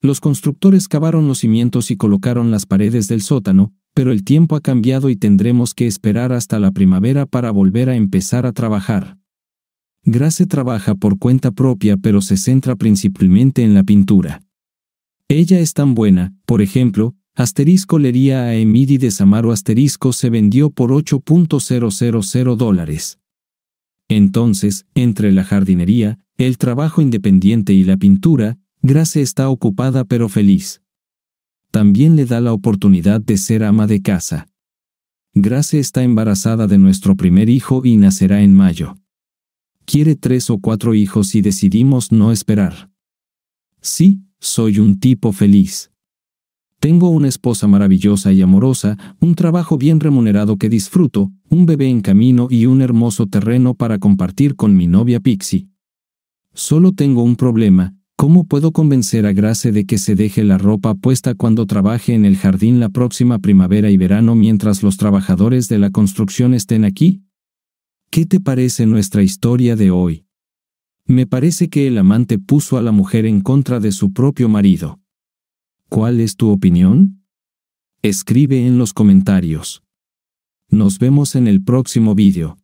Los constructores cavaron los cimientos y colocaron las paredes del sótano, pero el tiempo ha cambiado y tendremos que esperar hasta la primavera para volver a empezar a trabajar. Grace trabaja por cuenta propia pero se centra principalmente en la pintura. Ella es tan buena, por ejemplo, asterisco lería a Emidi de Samaro asterisco se vendió por 8.000 dólares. Entonces, entre la jardinería, el trabajo independiente y la pintura, Grace está ocupada pero feliz también le da la oportunidad de ser ama de casa. Grace está embarazada de nuestro primer hijo y nacerá en mayo. Quiere tres o cuatro hijos y decidimos no esperar. Sí, soy un tipo feliz. Tengo una esposa maravillosa y amorosa, un trabajo bien remunerado que disfruto, un bebé en camino y un hermoso terreno para compartir con mi novia Pixie. Solo tengo un problema, ¿Cómo puedo convencer a Grace de que se deje la ropa puesta cuando trabaje en el jardín la próxima primavera y verano mientras los trabajadores de la construcción estén aquí? ¿Qué te parece nuestra historia de hoy? Me parece que el amante puso a la mujer en contra de su propio marido. ¿Cuál es tu opinión? Escribe en los comentarios. Nos vemos en el próximo vídeo.